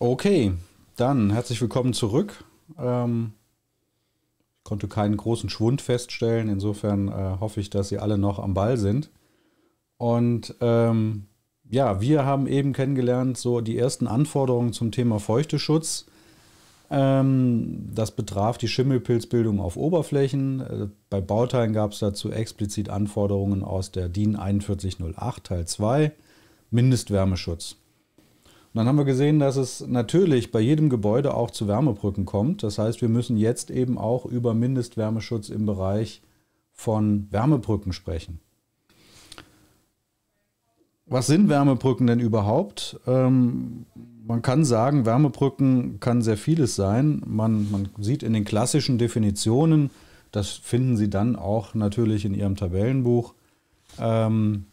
Okay, dann herzlich willkommen zurück. Ähm, ich konnte keinen großen Schwund feststellen. Insofern äh, hoffe ich, dass Sie alle noch am Ball sind. Und ähm, ja, wir haben eben kennengelernt, so die ersten Anforderungen zum Thema Feuchteschutz. Ähm, das betraf die Schimmelpilzbildung auf Oberflächen. Äh, bei Bauteilen gab es dazu explizit Anforderungen aus der DIN 4108 Teil 2, Mindestwärmeschutz. Und dann haben wir gesehen, dass es natürlich bei jedem Gebäude auch zu Wärmebrücken kommt. Das heißt, wir müssen jetzt eben auch über Mindestwärmeschutz im Bereich von Wärmebrücken sprechen. Was sind Wärmebrücken denn überhaupt? Ähm, man kann sagen, Wärmebrücken kann sehr vieles sein. Man, man, sieht in den klassischen Definitionen, das finden Sie dann auch natürlich in Ihrem Tabellenbuch, ähm,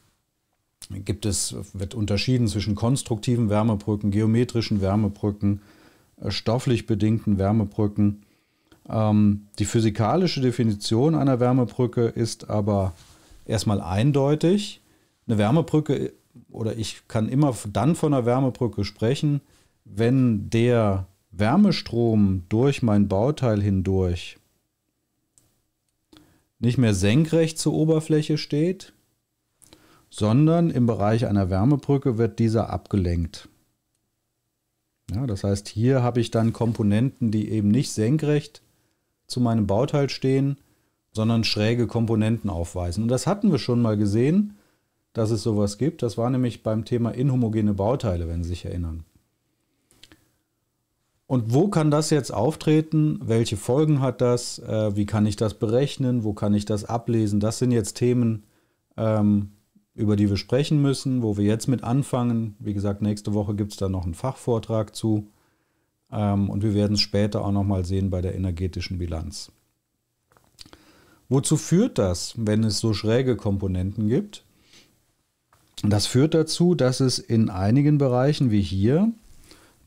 gibt es, wird unterschieden zwischen konstruktiven Wärmebrücken, geometrischen Wärmebrücken, äh, stofflich bedingten Wärmebrücken. Ähm, die physikalische Definition einer Wärmebrücke ist aber erstmal eindeutig. Eine Wärmebrücke oder ich kann immer dann von einer Wärmebrücke sprechen, wenn der Wärmestrom durch mein Bauteil hindurch nicht mehr senkrecht zur Oberfläche steht, sondern im Bereich einer Wärmebrücke wird dieser abgelenkt. Ja, das heißt, hier habe ich dann Komponenten, die eben nicht senkrecht zu meinem Bauteil stehen, sondern schräge Komponenten aufweisen. Und das hatten wir schon mal gesehen, dass es sowas gibt. Das war nämlich beim Thema inhomogene Bauteile, wenn Sie sich erinnern. Und wo kann das jetzt auftreten? Welche Folgen hat das? Äh, wie kann ich das berechnen? Wo kann ich das ablesen? Das sind jetzt Themen, ähm, über die wir sprechen müssen, wo wir jetzt mit anfangen. Wie gesagt, nächste Woche gibt es da noch einen Fachvortrag zu. Ähm, und wir werden es später auch nochmal sehen bei der energetischen Bilanz. Wozu führt das, wenn es so schräge Komponenten gibt? Das führt dazu, dass es in einigen Bereichen wie hier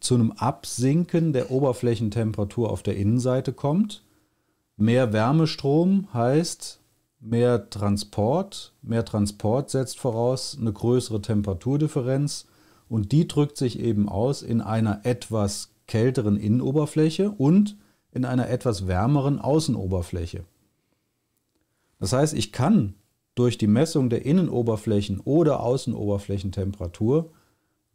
zu einem Absinken der Oberflächentemperatur auf der Innenseite kommt. Mehr Wärmestrom heißt mehr Transport. Mehr Transport setzt voraus eine größere Temperaturdifferenz und die drückt sich eben aus in einer etwas kälteren Innenoberfläche und in einer etwas wärmeren Außenoberfläche. Das heißt, ich kann durch die Messung der Innenoberflächen oder Außenoberflächentemperatur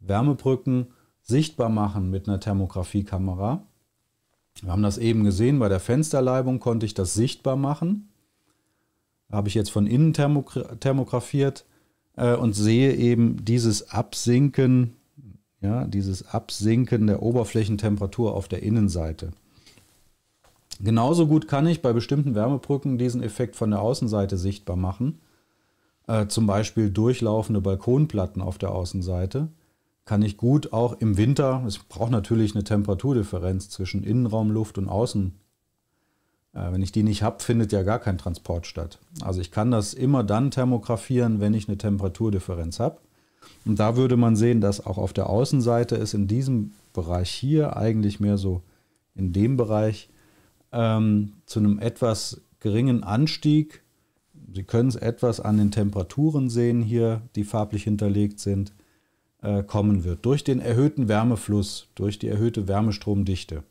Wärmebrücken sichtbar machen mit einer Thermografiekamera. Wir haben das eben gesehen, bei der Fensterleibung konnte ich das sichtbar machen habe ich jetzt von innen thermografiert äh, und sehe eben dieses Absinken, ja, dieses Absinken der Oberflächentemperatur auf der Innenseite. Genauso gut kann ich bei bestimmten Wärmebrücken diesen Effekt von der Außenseite sichtbar machen. Äh, zum Beispiel durchlaufende Balkonplatten auf der Außenseite kann ich gut auch im Winter, es braucht natürlich eine Temperaturdifferenz zwischen Innenraumluft und Außen, äh, wenn ich die nicht habe, findet ja gar kein Transport statt. Also ich kann das immer dann thermografieren, wenn ich eine Temperaturdifferenz habe. Und da würde man sehen, dass auch auf der Außenseite es in diesem Bereich hier eigentlich mehr so in dem Bereich ähm, zu einem etwas geringen Anstieg. Sie können es etwas an den Temperaturen sehen hier, die farblich hinterlegt sind, äh, kommen wird. Durch den erhöhten Wärmefluss, durch die erhöhte Wärmestromdichte.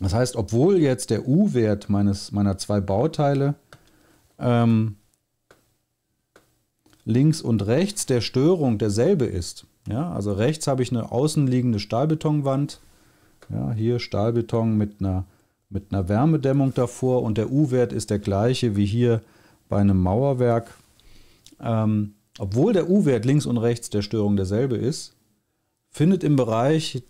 Das heißt, obwohl jetzt der U-Wert meiner zwei Bauteile ähm, links und rechts der Störung derselbe ist. Ja, also rechts habe ich eine außenliegende Stahlbetonwand. Ja, hier Stahlbeton mit einer, mit einer Wärmedämmung davor und der U-Wert ist der gleiche wie hier bei einem Mauerwerk. Ähm, obwohl der U-Wert links und rechts der Störung derselbe ist, findet im Bereich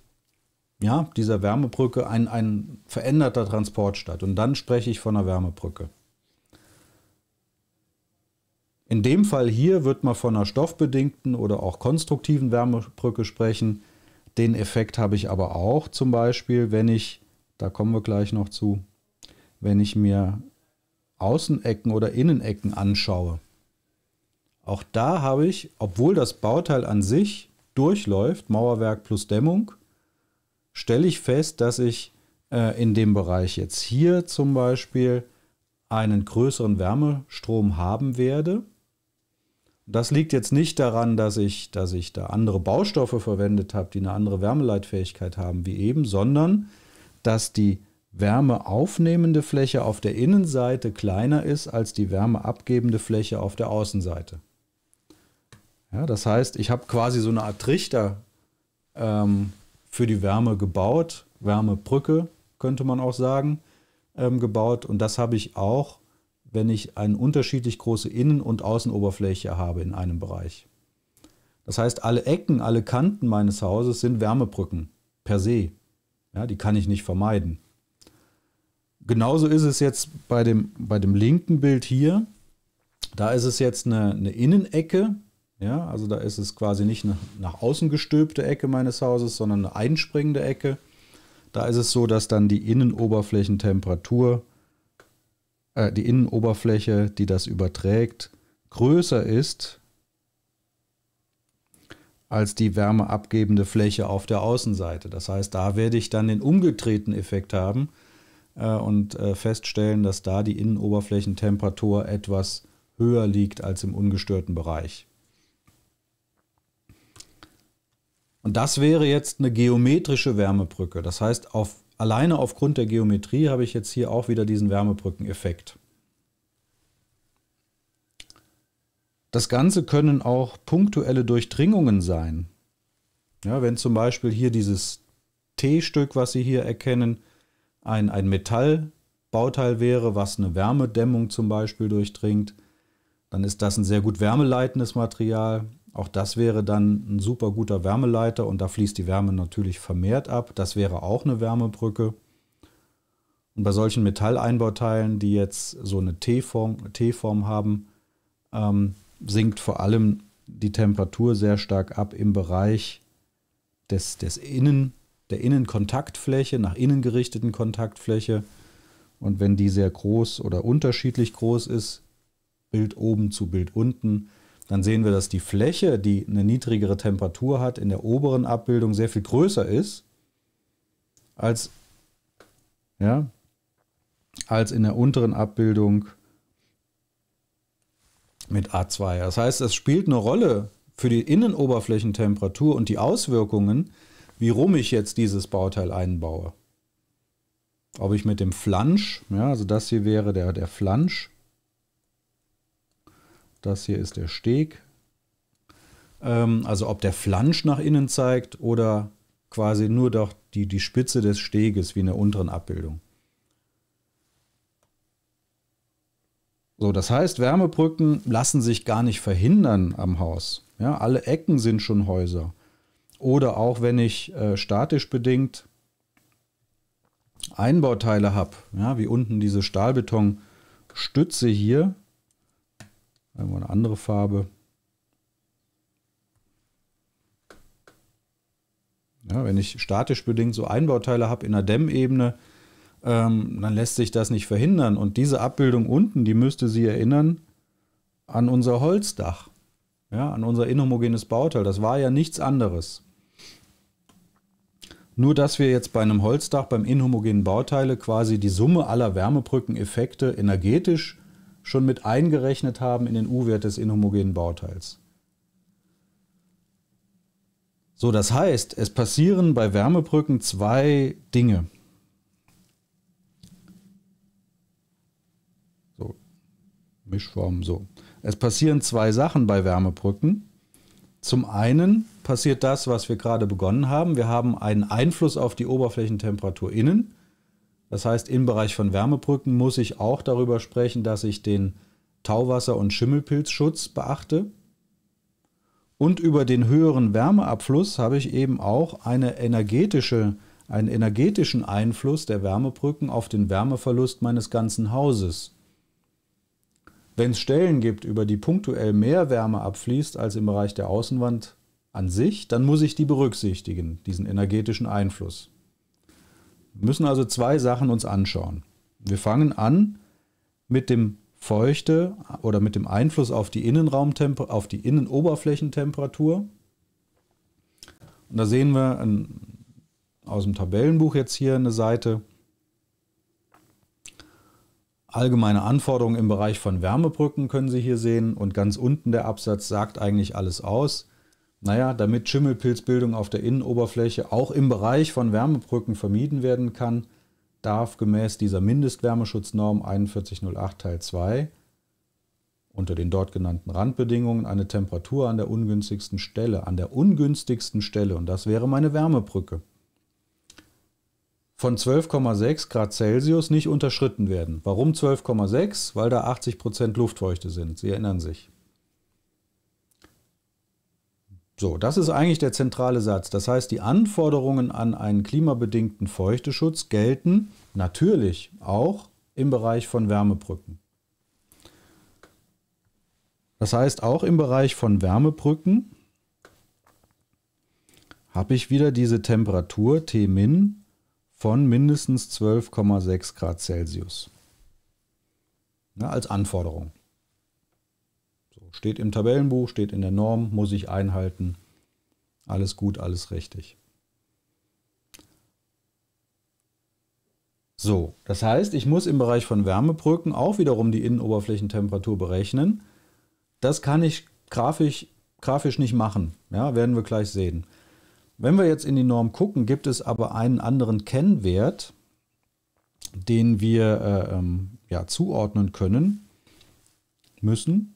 ja, dieser Wärmebrücke ein, ein veränderter Transport statt. Und dann spreche ich von einer Wärmebrücke. In dem Fall hier wird man von einer stoffbedingten oder auch konstruktiven Wärmebrücke sprechen. Den Effekt habe ich aber auch zum Beispiel, wenn ich, da kommen wir gleich noch zu, wenn ich mir Außenecken oder Innenecken anschaue. Auch da habe ich, obwohl das Bauteil an sich durchläuft, Mauerwerk plus Dämmung, stelle ich fest, dass ich äh, in dem Bereich jetzt hier zum Beispiel einen größeren Wärmestrom haben werde. Das liegt jetzt nicht daran, dass ich, dass ich da andere Baustoffe verwendet habe, die eine andere Wärmeleitfähigkeit haben wie eben, sondern dass die wärmeaufnehmende Fläche auf der Innenseite kleiner ist als die wärmeabgebende Fläche auf der Außenseite. Ja, das heißt, ich habe quasi so eine Art Trichter ähm, für die Wärme gebaut, Wärmebrücke könnte man auch sagen, ähm, gebaut. Und das habe ich auch, wenn ich eine unterschiedlich große Innen- und Außenoberfläche habe in einem Bereich. Das heißt, alle Ecken, alle Kanten meines Hauses sind Wärmebrücken per se. Ja, die kann ich nicht vermeiden. Genauso ist es jetzt bei dem, bei dem linken Bild hier. Da ist es jetzt eine, eine Innenecke, ja, also da ist es quasi nicht eine nach außen gestülpte Ecke meines Hauses, sondern eine einspringende Ecke. Da ist es so, dass dann die Innenoberflächentemperatur, äh, die Innenoberfläche, die das überträgt, größer ist als die wärmeabgebende Fläche auf der Außenseite. Das heißt, da werde ich dann den umgedrehten Effekt haben äh, und äh, feststellen, dass da die Innenoberflächentemperatur etwas höher liegt als im ungestörten Bereich. Und das wäre jetzt eine geometrische Wärmebrücke. Das heißt, auf, alleine aufgrund der Geometrie habe ich jetzt hier auch wieder diesen Wärmebrückeneffekt. Das Ganze können auch punktuelle Durchdringungen sein. Ja, wenn zum Beispiel hier dieses T-Stück, was Sie hier erkennen, ein, ein Metallbauteil wäre, was eine Wärmedämmung zum Beispiel durchdringt, dann ist das ein sehr gut wärmeleitendes Material. Auch das wäre dann ein super guter Wärmeleiter und da fließt die Wärme natürlich vermehrt ab. Das wäre auch eine Wärmebrücke. Und bei solchen Metalleinbauteilen, die jetzt so eine T-Form, haben, ähm, sinkt vor allem die Temperatur sehr stark ab im Bereich des, des Innen, der Innenkontaktfläche, nach innen gerichteten Kontaktfläche. Und wenn die sehr groß oder unterschiedlich groß ist, Bild oben zu Bild unten, dann sehen wir, dass die Fläche, die eine niedrigere Temperatur hat, in der oberen Abbildung sehr viel größer ist als, ja, als in der unteren Abbildung mit A2. Das heißt, es spielt eine Rolle für die Innenoberflächentemperatur und die Auswirkungen, wie rum ich jetzt dieses Bauteil einbaue. Ob ich mit dem Flansch, ja, also das hier wäre der, der Flansch, das hier ist der Steg. Ähm, also ob der Flansch nach innen zeigt oder quasi nur doch die, die Spitze des Steges wie in der unteren Abbildung. So, das heißt, Wärmebrücken lassen sich gar nicht verhindern am Haus. Ja, alle Ecken sind schon Häuser. Oder auch wenn ich äh, statisch bedingt Einbauteile habe, ja, wie unten diese Stahlbetonstütze hier, Einmal eine andere Farbe. Ja, wenn ich statisch bedingt so Einbauteile habe in der Dämmebene, ähm, dann lässt sich das nicht verhindern. Und diese Abbildung unten, die müsste Sie erinnern an unser Holzdach, ja, an unser inhomogenes Bauteil. Das war ja nichts anderes. Nur dass wir jetzt bei einem Holzdach beim inhomogenen Bauteile quasi die Summe aller Wärmebrückeneffekte energetisch schon mit eingerechnet haben in den U-Wert des inhomogenen Bauteils. So, das heißt, es passieren bei Wärmebrücken zwei Dinge. So, Mischform, so. Es passieren zwei Sachen bei Wärmebrücken. Zum einen passiert das, was wir gerade begonnen haben. Wir haben einen Einfluss auf die Oberflächentemperatur innen das heißt, im Bereich von Wärmebrücken muss ich auch darüber sprechen, dass ich den Tauwasser- und Schimmelpilzschutz beachte. Und über den höheren Wärmeabfluss habe ich eben auch eine energetische, einen energetischen Einfluss der Wärmebrücken auf den Wärmeverlust meines ganzen Hauses. Wenn es Stellen gibt, über die punktuell mehr Wärme abfließt als im Bereich der Außenwand an sich, dann muss ich die berücksichtigen, diesen energetischen Einfluss. Wir müssen also zwei Sachen uns anschauen. Wir fangen an mit dem Feuchte oder mit dem Einfluss auf die Innenraumtemperatur, auf die Innenoberflächentemperatur. Und da sehen wir ein, aus dem Tabellenbuch jetzt hier eine Seite. Allgemeine Anforderungen im Bereich von Wärmebrücken können Sie hier sehen und ganz unten der Absatz sagt eigentlich alles aus. Naja, damit Schimmelpilzbildung auf der Innenoberfläche auch im Bereich von Wärmebrücken vermieden werden kann, darf gemäß dieser Mindestwärmeschutznorm 4108 Teil 2 unter den dort genannten Randbedingungen eine Temperatur an der ungünstigsten Stelle, an der ungünstigsten Stelle, und das wäre meine Wärmebrücke, von 12,6 Grad Celsius nicht unterschritten werden. Warum 12,6? Weil da 80% Luftfeuchte sind. Sie erinnern sich. So, das ist eigentlich der zentrale Satz. Das heißt, die Anforderungen an einen klimabedingten Feuchteschutz gelten natürlich auch im Bereich von Wärmebrücken. Das heißt, auch im Bereich von Wärmebrücken habe ich wieder diese Temperatur T min von mindestens 12,6 Grad Celsius ja, ne, als Anforderung. Steht im Tabellenbuch, steht in der Norm, muss ich einhalten. Alles gut, alles richtig. So, das heißt, ich muss im Bereich von Wärmebrücken auch wiederum die Innenoberflächentemperatur berechnen. Das kann ich grafisch, grafisch nicht machen. Ja, werden wir gleich sehen. Wenn wir jetzt in die Norm gucken, gibt es aber einen anderen Kennwert, den wir äh, ähm, ja, zuordnen können müssen.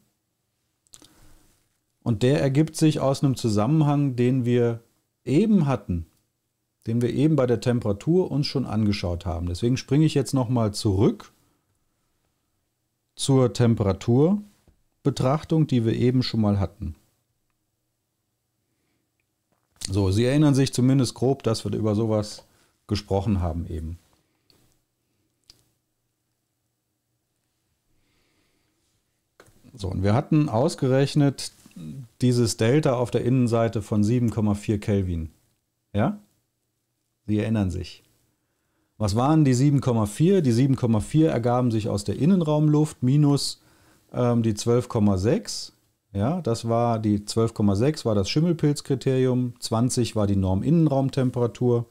Und der ergibt sich aus einem Zusammenhang, den wir eben hatten, den wir eben bei der Temperatur uns schon angeschaut haben. Deswegen springe ich jetzt nochmal zurück zur Temperaturbetrachtung, die wir eben schon mal hatten. So, Sie erinnern sich zumindest grob, dass wir über sowas gesprochen haben eben. So, und wir hatten ausgerechnet dieses Delta auf der Innenseite von 7,4 Kelvin. Ja? Sie erinnern sich. Was waren die 7,4? Die 7,4 ergaben sich aus der Innenraumluft minus ähm, die 12,6. Ja, das war die 12,6 war das Schimmelpilzkriterium, 20 war die Norm Innenraumtemperatur,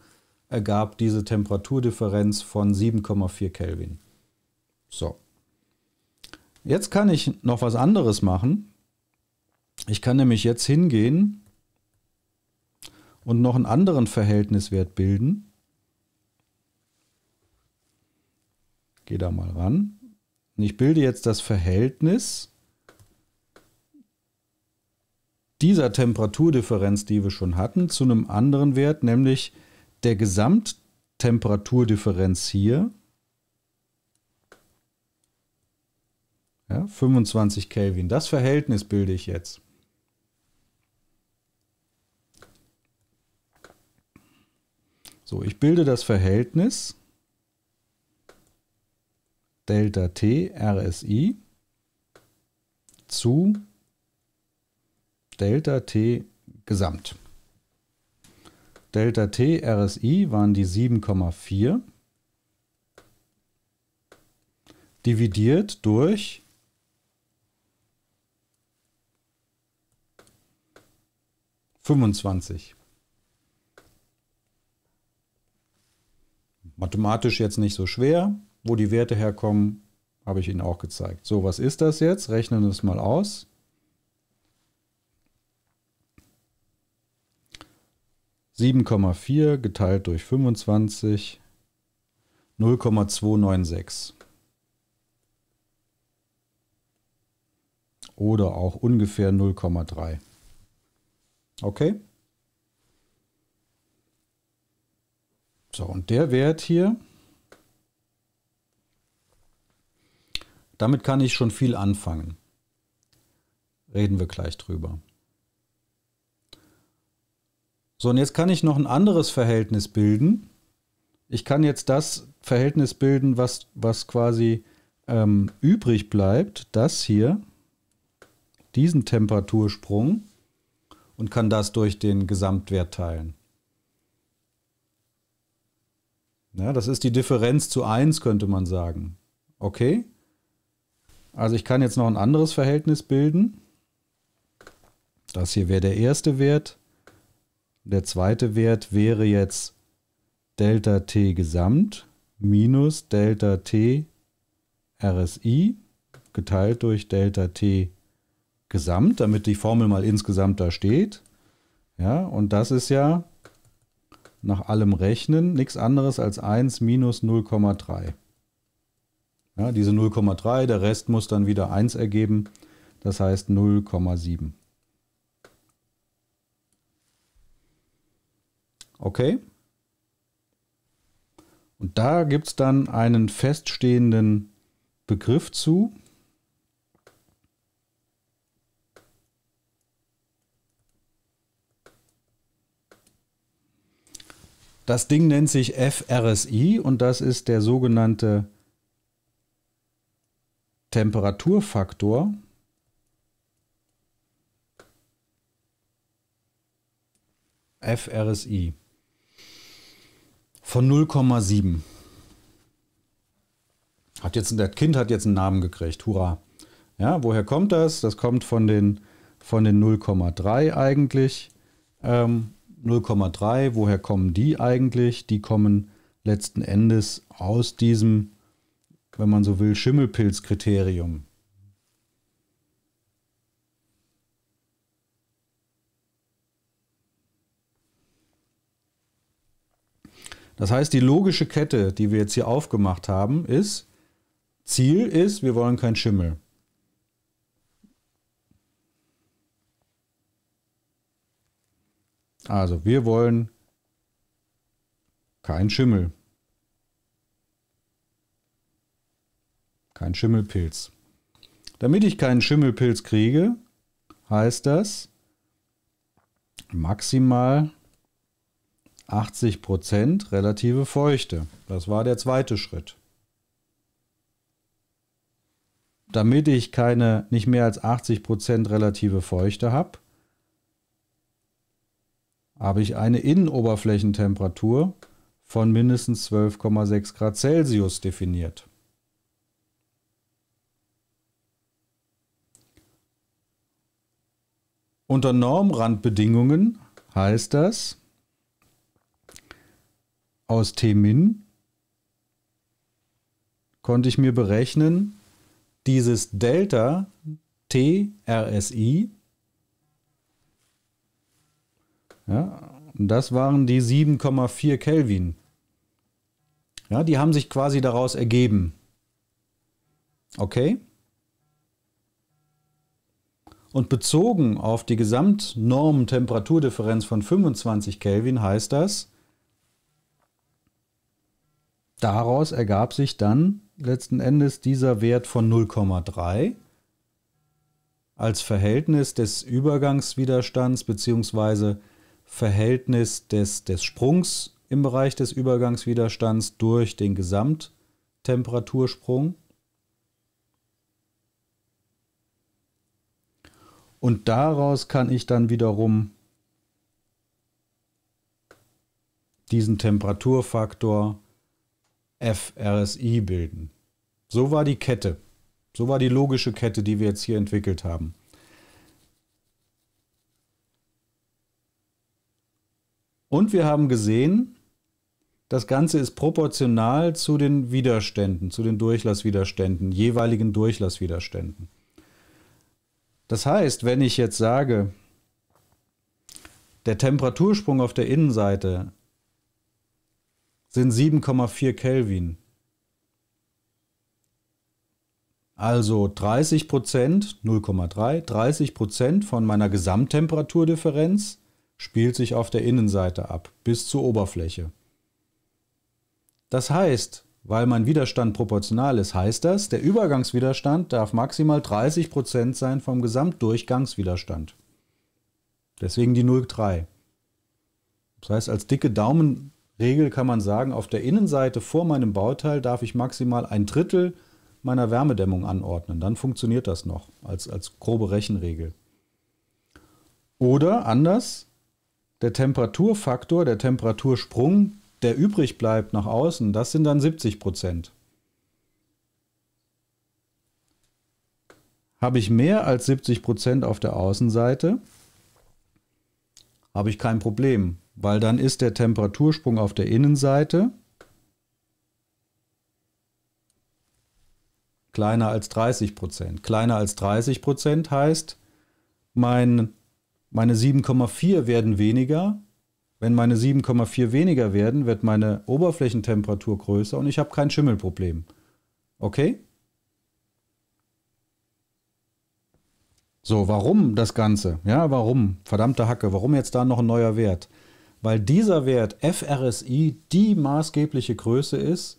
ergab diese Temperaturdifferenz von 7,4 Kelvin. So. Jetzt kann ich noch was anderes machen. Ich kann nämlich jetzt hingehen und noch einen anderen Verhältniswert bilden. Gehe da mal ran. Und ich bilde jetzt das Verhältnis dieser Temperaturdifferenz, die wir schon hatten, zu einem anderen Wert, nämlich der Gesamttemperaturdifferenz hier. Ja, 25 Kelvin. Das Verhältnis bilde ich jetzt. So, ich bilde das Verhältnis Delta T RSI zu Delta T Gesamt. Delta T RSI waren die 7,4 dividiert durch fünfundzwanzig. Mathematisch jetzt nicht so schwer. Wo die Werte herkommen, habe ich Ihnen auch gezeigt. So, was ist das jetzt? Rechnen wir es mal aus. Sieben geteilt durch 25 0,296 Oder auch ungefähr 0,3. Okay? So, und der Wert hier, damit kann ich schon viel anfangen. Reden wir gleich drüber. So, und jetzt kann ich noch ein anderes Verhältnis bilden. Ich kann jetzt das Verhältnis bilden, was, was quasi ähm, übrig bleibt, das hier, diesen Temperatursprung, und kann das durch den Gesamtwert teilen. Ja, das ist die Differenz zu 1, könnte man sagen. Okay? Also ich kann jetzt noch ein anderes Verhältnis bilden. Das hier wäre der erste Wert. Der zweite Wert wäre jetzt Delta T Gesamt minus Delta T RSI geteilt durch Delta T Gesamt, damit die Formel mal insgesamt da steht. Ja, und das ist ja nach allem rechnen, nichts anderes als 1 minus 0,3. Ja, diese 0,3, der Rest muss dann wieder 1 ergeben, das heißt 0,7. Okay? Und da gibt es dann einen feststehenden Begriff zu, Das Ding nennt sich FRSI und das ist der sogenannte Temperaturfaktor. FRSI von 0,7. Hat jetzt, das Kind hat jetzt einen Namen gekriegt. Hurra. Ja, woher kommt das? Das kommt von den, von den 0,3 eigentlich. Ähm, 0,3, woher kommen die eigentlich? Die kommen letzten Endes aus diesem, wenn man so will, Schimmelpilzkriterium. Das heißt, die logische Kette, die wir jetzt hier aufgemacht haben, ist, Ziel ist, wir wollen keinen Schimmel. Also wir wollen kein Schimmel. Kein Schimmelpilz. Damit ich keinen Schimmelpilz kriege, heißt das maximal 80% relative Feuchte. Das war der zweite Schritt. Damit ich keine nicht mehr als 80% relative Feuchte habe, habe ich eine Innenoberflächentemperatur von mindestens 12,6 Grad Celsius definiert. Unter Normrandbedingungen heißt das, aus T-min konnte ich mir berechnen, dieses Delta TRSI Ja, das waren die 7,4 Kelvin. Ja, die haben sich quasi daraus ergeben. Okay? Und bezogen auf die Gesamtnorm-Temperaturdifferenz von 25 Kelvin heißt das, daraus ergab sich dann letzten Endes dieser Wert von 0,3 als Verhältnis des Übergangswiderstands bzw. Verhältnis des, des Sprungs im Bereich des Übergangswiderstands durch den Gesamttemperatursprung. Und daraus kann ich dann wiederum diesen Temperaturfaktor FRSI bilden. So war die Kette. So war die logische Kette, die wir jetzt hier entwickelt haben. Und wir haben gesehen, das Ganze ist proportional zu den Widerständen, zu den Durchlasswiderständen, jeweiligen Durchlasswiderständen. Das heißt, wenn ich jetzt sage, der Temperatursprung auf der Innenseite sind 7,4 Kelvin. Also 30 Prozent, 0,3, 30 Prozent von meiner Gesamttemperaturdifferenz spielt sich auf der Innenseite ab, bis zur Oberfläche. Das heißt, weil mein Widerstand proportional ist, heißt das, der Übergangswiderstand darf maximal 30% sein vom Gesamtdurchgangswiderstand. Deswegen die 0,3. Das heißt, als dicke Daumenregel kann man sagen, auf der Innenseite vor meinem Bauteil darf ich maximal ein Drittel meiner Wärmedämmung anordnen. Dann funktioniert das noch als, als grobe Rechenregel. Oder anders, der Temperaturfaktor, der Temperatursprung, der übrig bleibt nach außen, das sind dann 70 Prozent. Habe ich mehr als 70 Prozent auf der Außenseite, habe ich kein Problem, weil dann ist der Temperatursprung auf der Innenseite kleiner als 30 Prozent. Kleiner als 30 Prozent heißt, mein meine 7,4 werden weniger. Wenn meine 7,4 weniger werden, wird meine Oberflächentemperatur größer und ich habe kein Schimmelproblem. Okay? So, warum das Ganze? Ja, warum? Verdammte Hacke, warum jetzt da noch ein neuer Wert? Weil dieser Wert FRSI die maßgebliche Größe ist,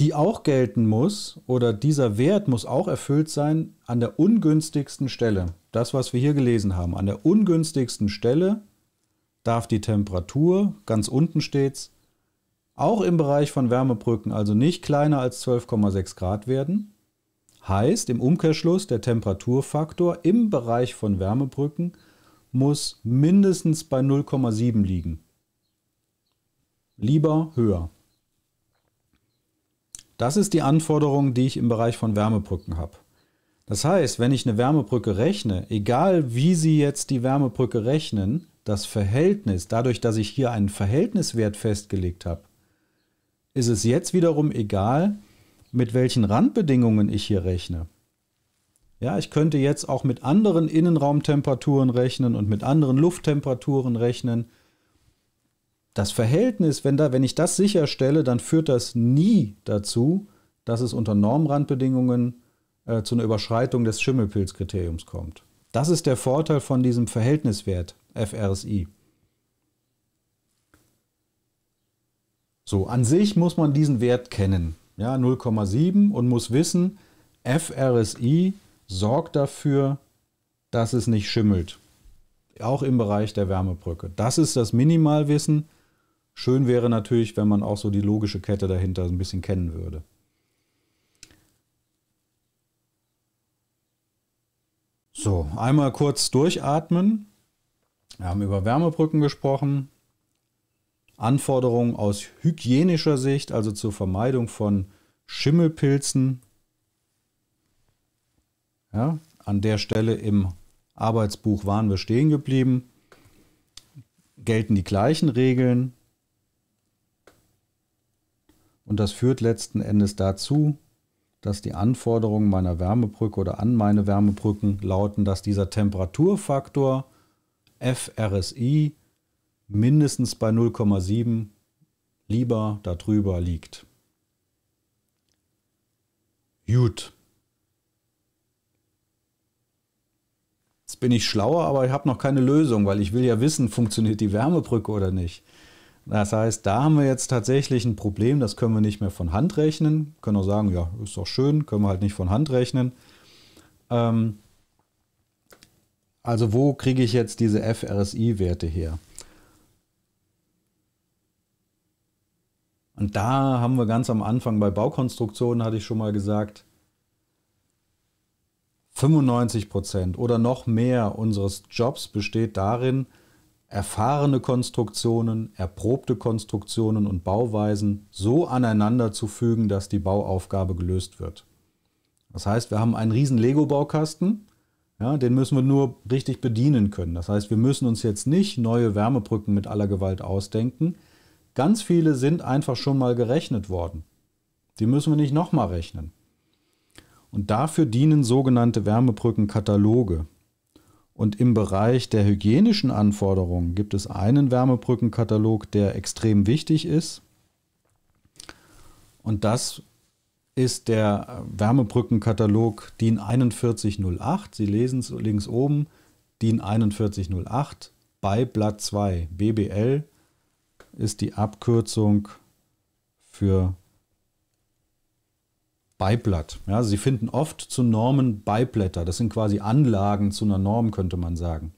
die auch gelten muss oder dieser Wert muss auch erfüllt sein an der ungünstigsten Stelle. Das, was wir hier gelesen haben, an der ungünstigsten Stelle darf die Temperatur, ganz unten steht's, auch im Bereich von Wärmebrücken also nicht kleiner als 12,6 Grad werden. Heißt im Umkehrschluss, der Temperaturfaktor im Bereich von Wärmebrücken muss mindestens bei 0,7 liegen. Lieber höher. Das ist die Anforderung, die ich im Bereich von Wärmebrücken habe. Das heißt, wenn ich eine Wärmebrücke rechne, egal wie Sie jetzt die Wärmebrücke rechnen, das Verhältnis, dadurch, dass ich hier einen Verhältniswert festgelegt habe, ist es jetzt wiederum egal, mit welchen Randbedingungen ich hier rechne. Ja, ich könnte jetzt auch mit anderen Innenraumtemperaturen rechnen und mit anderen Lufttemperaturen rechnen das Verhältnis, wenn, da, wenn ich das sicherstelle, dann führt das nie dazu, dass es unter Normrandbedingungen äh, zu einer Überschreitung des Schimmelpilzkriteriums kommt. Das ist der Vorteil von diesem Verhältniswert FRSI. So, an sich muss man diesen Wert kennen, ja, 0,7 und muss wissen, FRSI sorgt dafür, dass es nicht schimmelt. Auch im Bereich der Wärmebrücke. Das ist das Minimalwissen. Schön wäre natürlich, wenn man auch so die logische Kette dahinter ein bisschen kennen würde. So, einmal kurz durchatmen. Wir haben über Wärmebrücken gesprochen. Anforderungen aus hygienischer Sicht, also zur Vermeidung von Schimmelpilzen. Ja, an der Stelle im Arbeitsbuch waren wir stehen geblieben. Gelten die gleichen Regeln. Und das führt letzten Endes dazu, dass die Anforderungen meiner Wärmebrücke oder an meine Wärmebrücken lauten, dass dieser Temperaturfaktor FRSI mindestens bei 0,7 lieber darüber liegt. Gut. Jetzt bin ich schlauer, aber ich habe noch keine Lösung, weil ich will ja wissen, funktioniert die Wärmebrücke oder nicht. Das heißt, da haben wir jetzt tatsächlich ein Problem, das können wir nicht mehr von Hand rechnen. Können auch sagen, ja, ist doch schön, können wir halt nicht von Hand rechnen. Ähm, also wo kriege ich jetzt diese FRSI-Werte her? Und da haben wir ganz am Anfang bei Baukonstruktionen, hatte ich schon mal gesagt, 95 Prozent oder noch mehr unseres Jobs besteht darin, erfahrene Konstruktionen, erprobte Konstruktionen und Bauweisen so aneinander zu fügen, dass die Bauaufgabe gelöst wird. Das heißt, wir haben einen riesen Lego-Baukasten, ja, den müssen wir nur richtig bedienen können. Das heißt, wir müssen uns jetzt nicht neue Wärmebrücken mit aller Gewalt ausdenken. Ganz viele sind einfach schon mal gerechnet worden. Die müssen wir nicht nochmal rechnen. Und dafür dienen sogenannte Wärmebrückenkataloge. Und im Bereich der hygienischen Anforderungen gibt es einen Wärmebrückenkatalog, der extrem wichtig ist. Und das ist der Wärmebrückenkatalog DIN 4108. Sie lesen es links oben, DIN 4108 bei Blatt 2. BBL ist die Abkürzung für Beiblatt. Ja, sie finden oft zu Normen Beiblätter. Das sind quasi Anlagen zu einer Norm, könnte man sagen.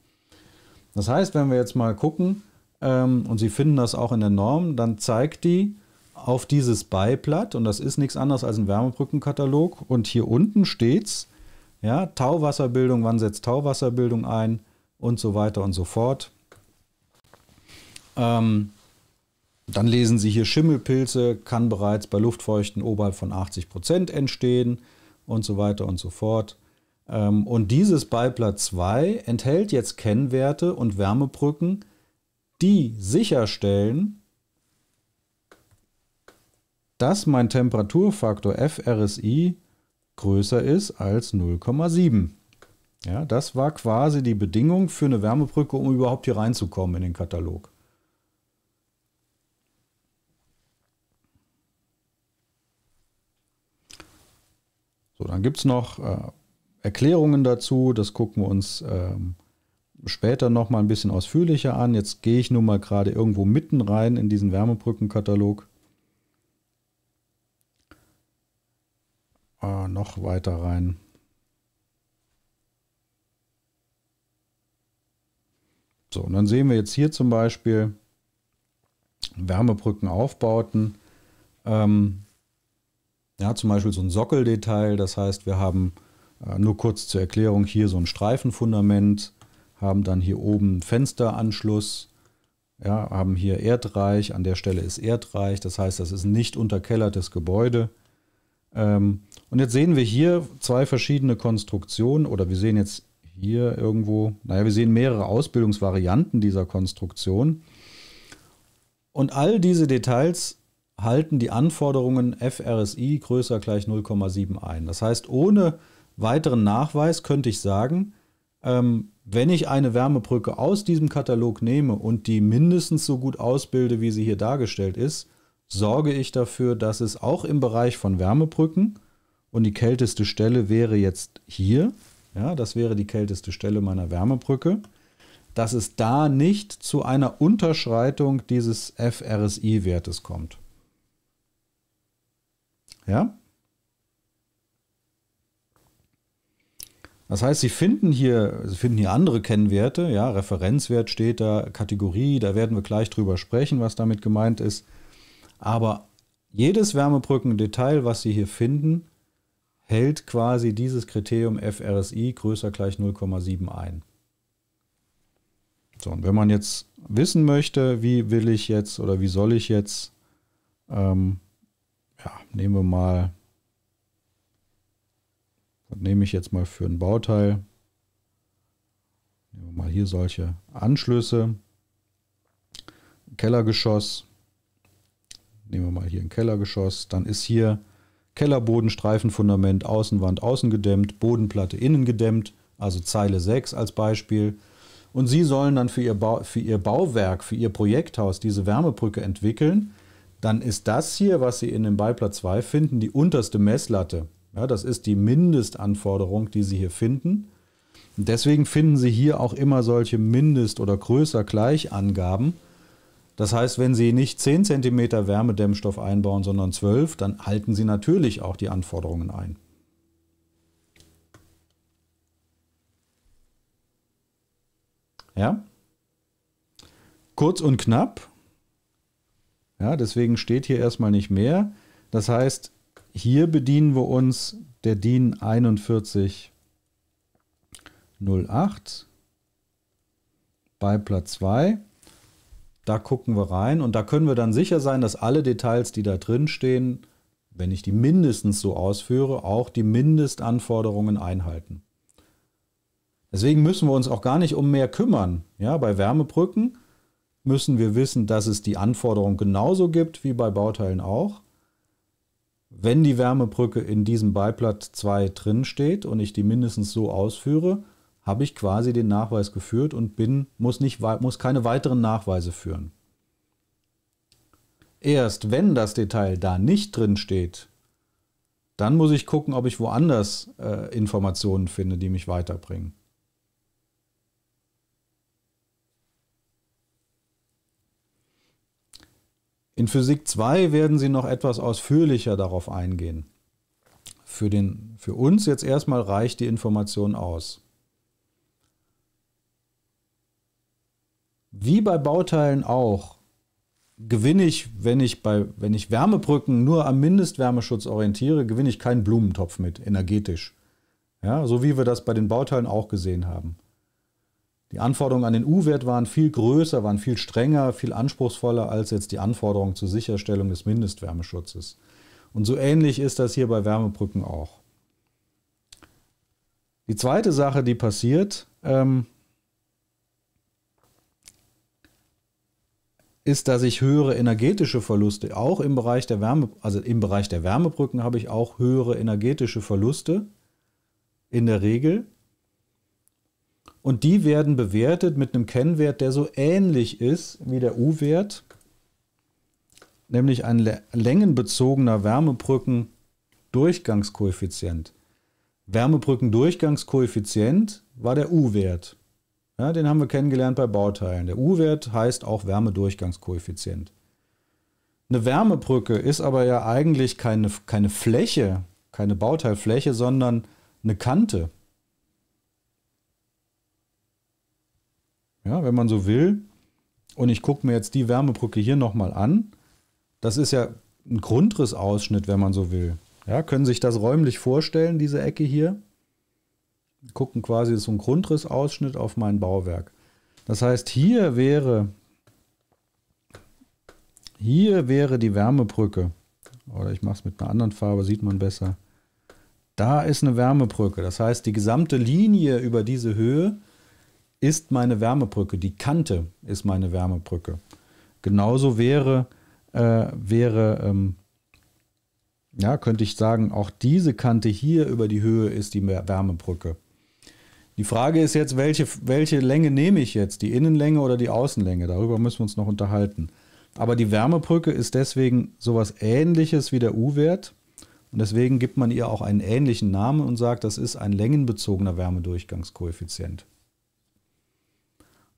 Das heißt, wenn wir jetzt mal gucken ähm, und Sie finden das auch in der Norm, dann zeigt die auf dieses Beiblatt und das ist nichts anderes als ein Wärmebrückenkatalog. Und hier unten steht's, ja, Tauwasserbildung, wann setzt Tauwasserbildung ein und so weiter und so fort. Ähm, dann lesen Sie hier, Schimmelpilze kann bereits bei Luftfeuchten oberhalb von 80 Prozent entstehen und so weiter und so fort. Ähm, und dieses Beiblatt 2 enthält jetzt Kennwerte und Wärmebrücken, die sicherstellen, dass mein Temperaturfaktor FRSI größer ist als 0,7. Ja, das war quasi die Bedingung für eine Wärmebrücke, um überhaupt hier reinzukommen in den Katalog. So, dann gibt es noch äh, Erklärungen dazu. Das gucken wir uns ähm, später nochmal ein bisschen ausführlicher an. Jetzt gehe ich nun mal gerade irgendwo mitten rein in diesen Wärmebrückenkatalog. Äh, noch weiter rein. So, und dann sehen wir jetzt hier zum Beispiel Wärmebrückenaufbauten. Ähm, ja, zum Beispiel so ein Sockeldetail, das heißt, wir haben äh, nur kurz zur Erklärung hier so ein Streifenfundament, haben dann hier oben Fensteranschluss, ja, haben hier Erdreich, an der Stelle ist Erdreich, das heißt, das ist ein nicht unterkellertes Gebäude. Ähm, und jetzt sehen wir hier zwei verschiedene Konstruktionen oder wir sehen jetzt hier irgendwo, naja, wir sehen mehrere Ausbildungsvarianten dieser Konstruktion. Und all diese Details halten die Anforderungen FRSI größer gleich 0,7 ein. Das heißt, ohne weiteren Nachweis könnte ich sagen, ähm, wenn ich eine Wärmebrücke aus diesem Katalog nehme und die mindestens so gut ausbilde, wie sie hier dargestellt ist, sorge ich dafür, dass es auch im Bereich von Wärmebrücken und die kälteste Stelle wäre jetzt hier, ja, das wäre die kälteste Stelle meiner Wärmebrücke, dass es da nicht zu einer Unterschreitung dieses FRSI-Wertes kommt. Ja? Das heißt, Sie finden hier, Sie finden hier andere Kennwerte, ja, Referenzwert steht da, Kategorie, da werden wir gleich drüber sprechen, was damit gemeint ist. Aber jedes Wärmebrückendetail, was Sie hier finden, hält quasi dieses Kriterium FRSI größer gleich 0,7 ein. So, und wenn man jetzt wissen möchte, wie will ich jetzt oder wie soll ich jetzt ähm, ja, nehmen wir mal, was nehme ich jetzt mal für ein Bauteil? Nehmen wir mal hier solche Anschlüsse. Kellergeschoss. Nehmen wir mal hier ein Kellergeschoss. Dann ist hier Kellerboden, Streifenfundament, Außenwand, außen gedämmt, Bodenplatte, innen gedämmt, also Zeile 6 als Beispiel. Und Sie sollen dann für Ihr, ba für Ihr Bauwerk, für Ihr Projekthaus diese Wärmebrücke entwickeln dann ist das hier, was Sie in dem Beiblatt 2 finden, die unterste Messlatte. Ja, das ist die Mindestanforderung, die Sie hier finden. Und deswegen finden Sie hier auch immer solche Mindest- oder größer gleich Das heißt, wenn Sie nicht 10 cm Wärmedämmstoff einbauen, sondern 12, dann halten Sie natürlich auch die Anforderungen ein. Ja? Kurz und knapp, ja, deswegen steht hier erstmal nicht mehr. Das heißt, hier bedienen wir uns der DIN 4108 bei Platz 2. Da gucken wir rein und da können wir dann sicher sein, dass alle Details, die da drin stehen, wenn ich die mindestens so ausführe, auch die Mindestanforderungen einhalten. Deswegen müssen wir uns auch gar nicht um mehr kümmern. Ja, bei Wärmebrücken müssen wir wissen, dass es die Anforderung genauso gibt wie bei Bauteilen auch. Wenn die Wärmebrücke in diesem Beiblatt 2 drin steht und ich die mindestens so ausführe, habe ich quasi den Nachweis geführt und bin, muss, nicht, muss keine weiteren Nachweise führen. Erst wenn das Detail da nicht drin steht, dann muss ich gucken, ob ich woanders äh, Informationen finde, die mich weiterbringen. In Physik 2 werden Sie noch etwas ausführlicher darauf eingehen. Für, den, für uns jetzt erstmal reicht die Information aus. Wie bei Bauteilen auch, gewinne ich, wenn ich, bei, wenn ich Wärmebrücken nur am Mindestwärmeschutz orientiere, gewinne ich keinen Blumentopf mit, energetisch. Ja, so wie wir das bei den Bauteilen auch gesehen haben. Die Anforderungen an den U-Wert waren viel größer, waren viel strenger, viel anspruchsvoller als jetzt die Anforderungen zur Sicherstellung des Mindestwärmeschutzes. Und so ähnlich ist das hier bei Wärmebrücken auch. Die zweite Sache, die passiert, ähm, ist, dass ich höhere energetische Verluste auch im Bereich der Wärme, also im Bereich der Wärmebrücken habe ich auch höhere energetische Verluste in der Regel. Und die werden bewertet mit einem Kennwert, der so ähnlich ist wie der U-Wert, nämlich ein längenbezogener Wärmebrücken-Durchgangskoeffizient. Wärmebrückendurchgangskoeffizient war der U-Wert. Ja, den haben wir kennengelernt bei Bauteilen. Der U-Wert heißt auch Wärmedurchgangskoeffizient. Eine Wärmebrücke ist aber ja eigentlich keine, keine Fläche, keine Bauteilfläche, sondern eine Kante. ja, wenn man so will. Und ich gucke mir jetzt die Wärmebrücke hier nochmal an. Das ist ja ein Grundrissausschnitt, wenn man so will. Ja, können sich das räumlich vorstellen, diese Ecke hier? Wir gucken quasi so ein Grundrissausschnitt auf mein Bauwerk. Das heißt, hier wäre, hier wäre die Wärmebrücke. Oder ich mache es mit einer anderen Farbe, sieht man besser. Da ist eine Wärmebrücke. Das heißt, die gesamte Linie über diese Höhe ist meine Wärmebrücke. Die Kante ist meine Wärmebrücke. Genauso wäre, äh, wäre ähm, ja, könnte ich sagen, auch diese Kante hier über die Höhe ist die Wärmebrücke. Die Frage ist jetzt, welche, welche Länge nehme ich jetzt? Die Innenlänge oder die Außenlänge? Darüber müssen wir uns noch unterhalten. Aber die Wärmebrücke ist deswegen sowas ähnliches wie der U-Wert. Und deswegen gibt man ihr auch einen ähnlichen Namen und sagt, das ist ein längenbezogener Wärmedurchgangskoeffizient.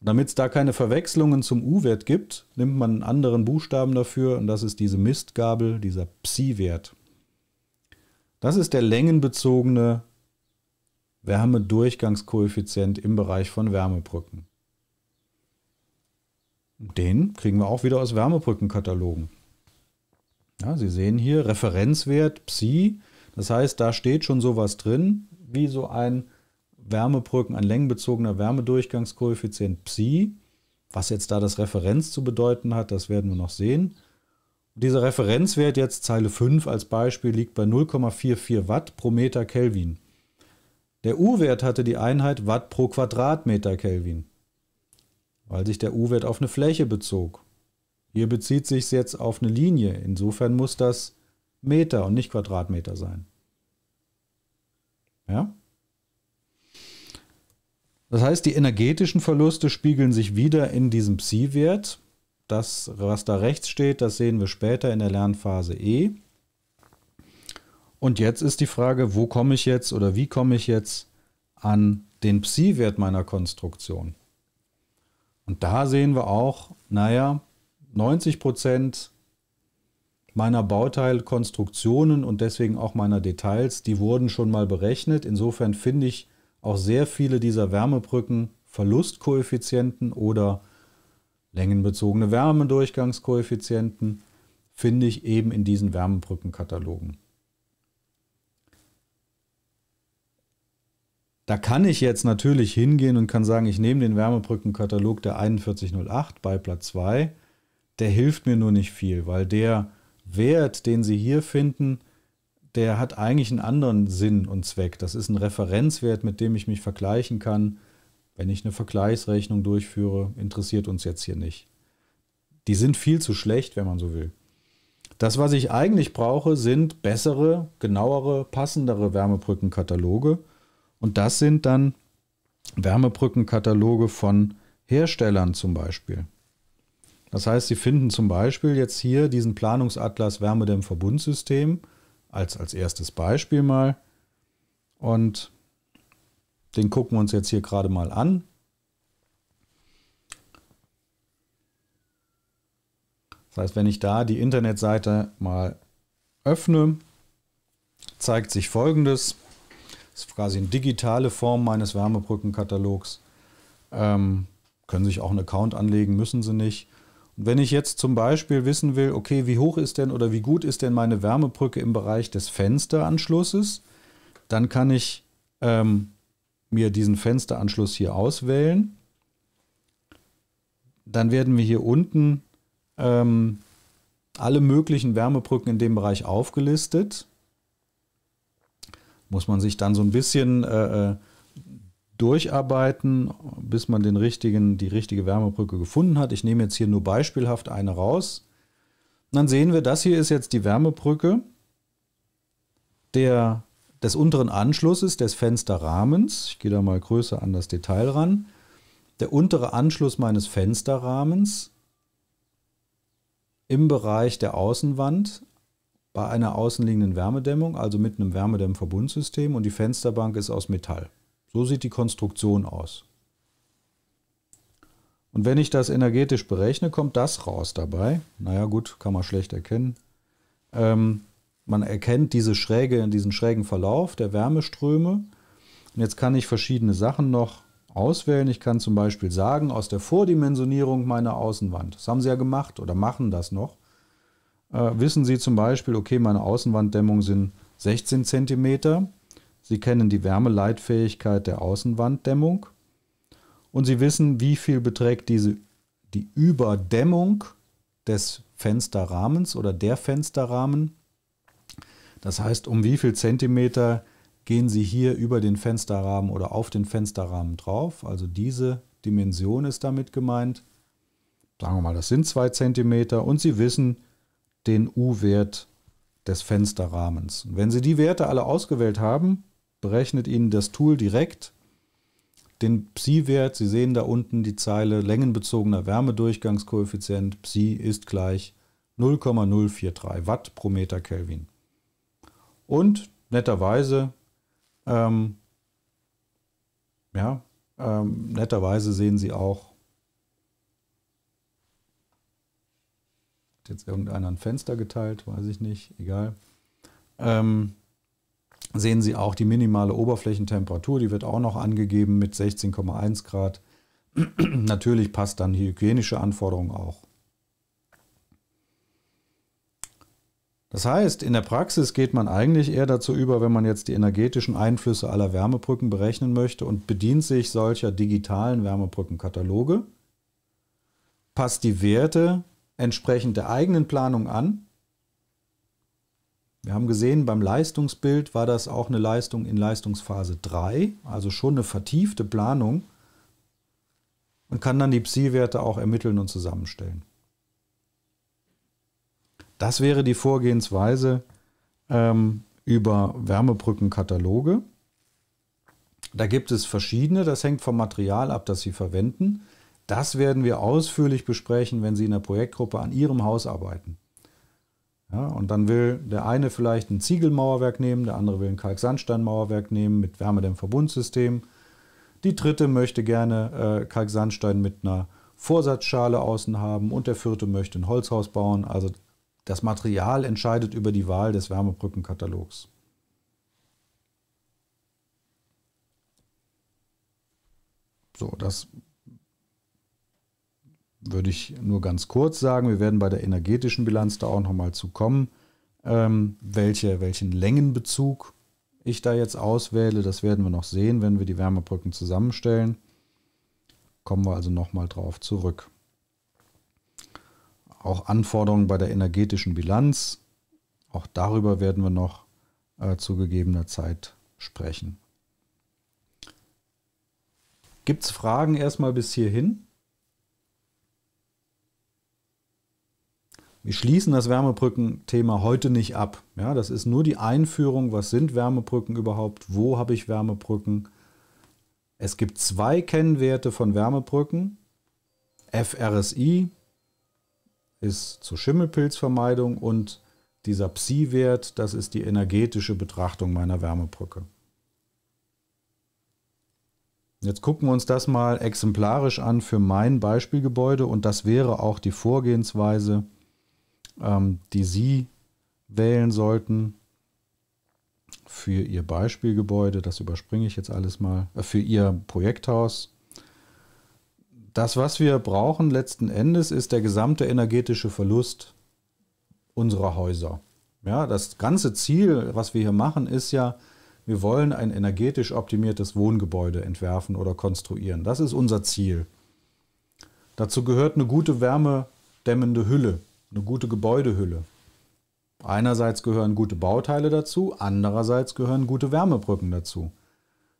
Damit es da keine Verwechslungen zum U-Wert gibt, nimmt man einen anderen Buchstaben dafür und das ist diese Mistgabel, dieser Psi-Wert. Das ist der längenbezogene Wärmedurchgangskoeffizient im Bereich von Wärmebrücken. Den kriegen wir auch wieder aus Wärmebrückenkatalogen. Ja, Sie sehen hier Referenzwert Psi, das heißt, da steht schon sowas drin, wie so ein Wärmebrücken, ein längenbezogener Wärmedurchgangskoeffizient Psi. Was jetzt da das Referenz zu bedeuten hat, das werden wir noch sehen. Dieser Referenzwert jetzt, Zeile 5 als Beispiel, liegt bei 0,44 Watt pro Meter Kelvin. Der U-Wert hatte die Einheit Watt pro Quadratmeter Kelvin, weil sich der U-Wert auf eine Fläche bezog. Hier bezieht sich es jetzt auf eine Linie, insofern muss das Meter und nicht Quadratmeter sein. Ja? Das heißt, die energetischen Verluste spiegeln sich wieder in diesem Psi-Wert. Das, was da rechts steht, das sehen wir später in der Lernphase E. Und jetzt ist die Frage, wo komme ich jetzt oder wie komme ich jetzt an den Psi-Wert meiner Konstruktion? Und da sehen wir auch, naja, 90 Prozent meiner Bauteilkonstruktionen und deswegen auch meiner Details, die wurden schon mal berechnet. Insofern finde ich auch sehr viele dieser Wärmebrücken Verlustkoeffizienten oder längenbezogene Wärmedurchgangskoeffizienten finde ich eben in diesen Wärmebrückenkatalogen. Da kann ich jetzt natürlich hingehen und kann sagen, ich nehme den Wärmebrückenkatalog der 4108 bei Platz 2. Der hilft mir nur nicht viel, weil der Wert, den Sie hier finden, der hat eigentlich einen anderen Sinn und Zweck. Das ist ein Referenzwert, mit dem ich mich vergleichen kann. Wenn ich eine Vergleichsrechnung durchführe, interessiert uns jetzt hier nicht. Die sind viel zu schlecht, wenn man so will. Das, was ich eigentlich brauche, sind bessere, genauere, passendere Wärmebrückenkataloge. Und das sind dann Wärmebrückenkataloge von Herstellern zum Beispiel. Das heißt, Sie finden zum Beispiel jetzt hier diesen Planungsatlas Wärmedämmverbundsystem. Verbundsystem als, als erstes Beispiel mal. Und den gucken wir uns jetzt hier gerade mal an. Das heißt, wenn ich da die Internetseite mal öffne, zeigt sich folgendes. Das ist quasi eine digitale Form meines Wärmebrückenkatalogs. Ähm, können sich auch einen Account anlegen, müssen sie nicht. Wenn ich jetzt zum Beispiel wissen will, okay, wie hoch ist denn oder wie gut ist denn meine Wärmebrücke im Bereich des Fensteranschlusses, dann kann ich ähm, mir diesen Fensteranschluss hier auswählen. Dann werden wir hier unten ähm, alle möglichen Wärmebrücken in dem Bereich aufgelistet. Muss man sich dann so ein bisschen äh, äh durcharbeiten, bis man den richtigen, die richtige Wärmebrücke gefunden hat. Ich nehme jetzt hier nur beispielhaft eine raus. Und dann sehen wir, das hier ist jetzt die Wärmebrücke der, des unteren Anschlusses des Fensterrahmens. Ich gehe da mal größer an das Detail ran. Der untere Anschluss meines Fensterrahmens im Bereich der Außenwand bei einer außenliegenden Wärmedämmung, also mit einem Wärmedämmverbundsystem und die Fensterbank ist aus Metall. So sieht die Konstruktion aus. Und wenn ich das energetisch berechne, kommt das raus dabei. Naja gut, kann man schlecht erkennen. Ähm, man erkennt diese schräge, diesen schrägen Verlauf der Wärmeströme. Und jetzt kann ich verschiedene Sachen noch auswählen. Ich kann zum Beispiel sagen, aus der Vordimensionierung meiner Außenwand, das haben Sie ja gemacht oder machen das noch, äh, wissen Sie zum Beispiel, okay, meine Außenwanddämmung sind 16 cm. Sie kennen die Wärmeleitfähigkeit der Außenwanddämmung und Sie wissen, wie viel beträgt diese, die Überdämmung des Fensterrahmens oder der Fensterrahmen. Das heißt, um wie viel Zentimeter gehen Sie hier über den Fensterrahmen oder auf den Fensterrahmen drauf. Also diese Dimension ist damit gemeint. Sagen wir mal, das sind zwei Zentimeter und Sie wissen den U-Wert des Fensterrahmens. Und wenn Sie die Werte alle ausgewählt haben, berechnet Ihnen das Tool direkt den Psi-Wert. Sie sehen da unten die Zeile längenbezogener Wärmedurchgangskoeffizient. Psi ist gleich 0,043 Watt pro Meter Kelvin. Und netterweise, ähm, ja, ähm, netterweise sehen Sie auch, hat jetzt irgendeiner ein Fenster geteilt, weiß ich nicht, egal. Ähm, sehen Sie auch die minimale Oberflächentemperatur, die wird auch noch angegeben mit 16,1 Grad. Natürlich passt dann die hygienische Anforderung auch. Das heißt, in der Praxis geht man eigentlich eher dazu über, wenn man jetzt die energetischen Einflüsse aller Wärmebrücken berechnen möchte und bedient sich solcher digitalen Wärmebrückenkataloge, passt die Werte entsprechend der eigenen Planung an wir haben gesehen, beim Leistungsbild war das auch eine Leistung in Leistungsphase 3, also schon eine vertiefte Planung und kann dann die Psi-Werte auch ermitteln und zusammenstellen. Das wäre die Vorgehensweise ähm, über Wärmebrückenkataloge. Da gibt es verschiedene, das hängt vom Material ab, das Sie verwenden. Das werden wir ausführlich besprechen, wenn Sie in der Projektgruppe an Ihrem Haus arbeiten. Ja, und dann will der eine vielleicht ein Ziegelmauerwerk nehmen, der andere will ein Kalksandsteinmauerwerk nehmen mit Wärmedämmverbundsystem. Die dritte möchte gerne äh, Kalksandstein mit einer Vorsatzschale außen haben und der vierte möchte ein Holzhaus bauen. Also das Material entscheidet über die Wahl des Wärmebrückenkatalogs. So, das würde ich nur ganz kurz sagen. Wir werden bei der energetischen Bilanz da auch nochmal zu kommen, ähm, welche, welchen Längenbezug ich da jetzt auswähle. Das werden wir noch sehen, wenn wir die Wärmebrücken zusammenstellen. Kommen wir also nochmal drauf zurück. Auch Anforderungen bei der energetischen Bilanz. Auch darüber werden wir noch äh, zu gegebener Zeit sprechen. Gibt es Fragen erstmal bis hierhin? Wir schließen das Wärmebrücken-Thema heute nicht ab. Ja, das ist nur die Einführung, was sind Wärmebrücken überhaupt, wo habe ich Wärmebrücken. Es gibt zwei Kennwerte von Wärmebrücken. FRSI ist zur Schimmelpilzvermeidung und dieser Psi-Wert, das ist die energetische Betrachtung meiner Wärmebrücke. Jetzt gucken wir uns das mal exemplarisch an für mein Beispielgebäude und das wäre auch die Vorgehensweise, ähm, die Sie wählen sollten für Ihr Beispielgebäude. Das überspringe ich jetzt alles mal. Äh, für Ihr Projekthaus. Das, was wir brauchen letzten Endes, ist der gesamte energetische Verlust unserer Häuser. Ja, das ganze Ziel, was wir hier machen, ist ja, wir wollen ein energetisch optimiertes Wohngebäude entwerfen oder konstruieren. Das ist unser Ziel. Dazu gehört eine gute wärmedämmende Hülle eine gute Gebäudehülle. Einerseits gehören gute Bauteile dazu, andererseits gehören gute Wärmebrücken dazu.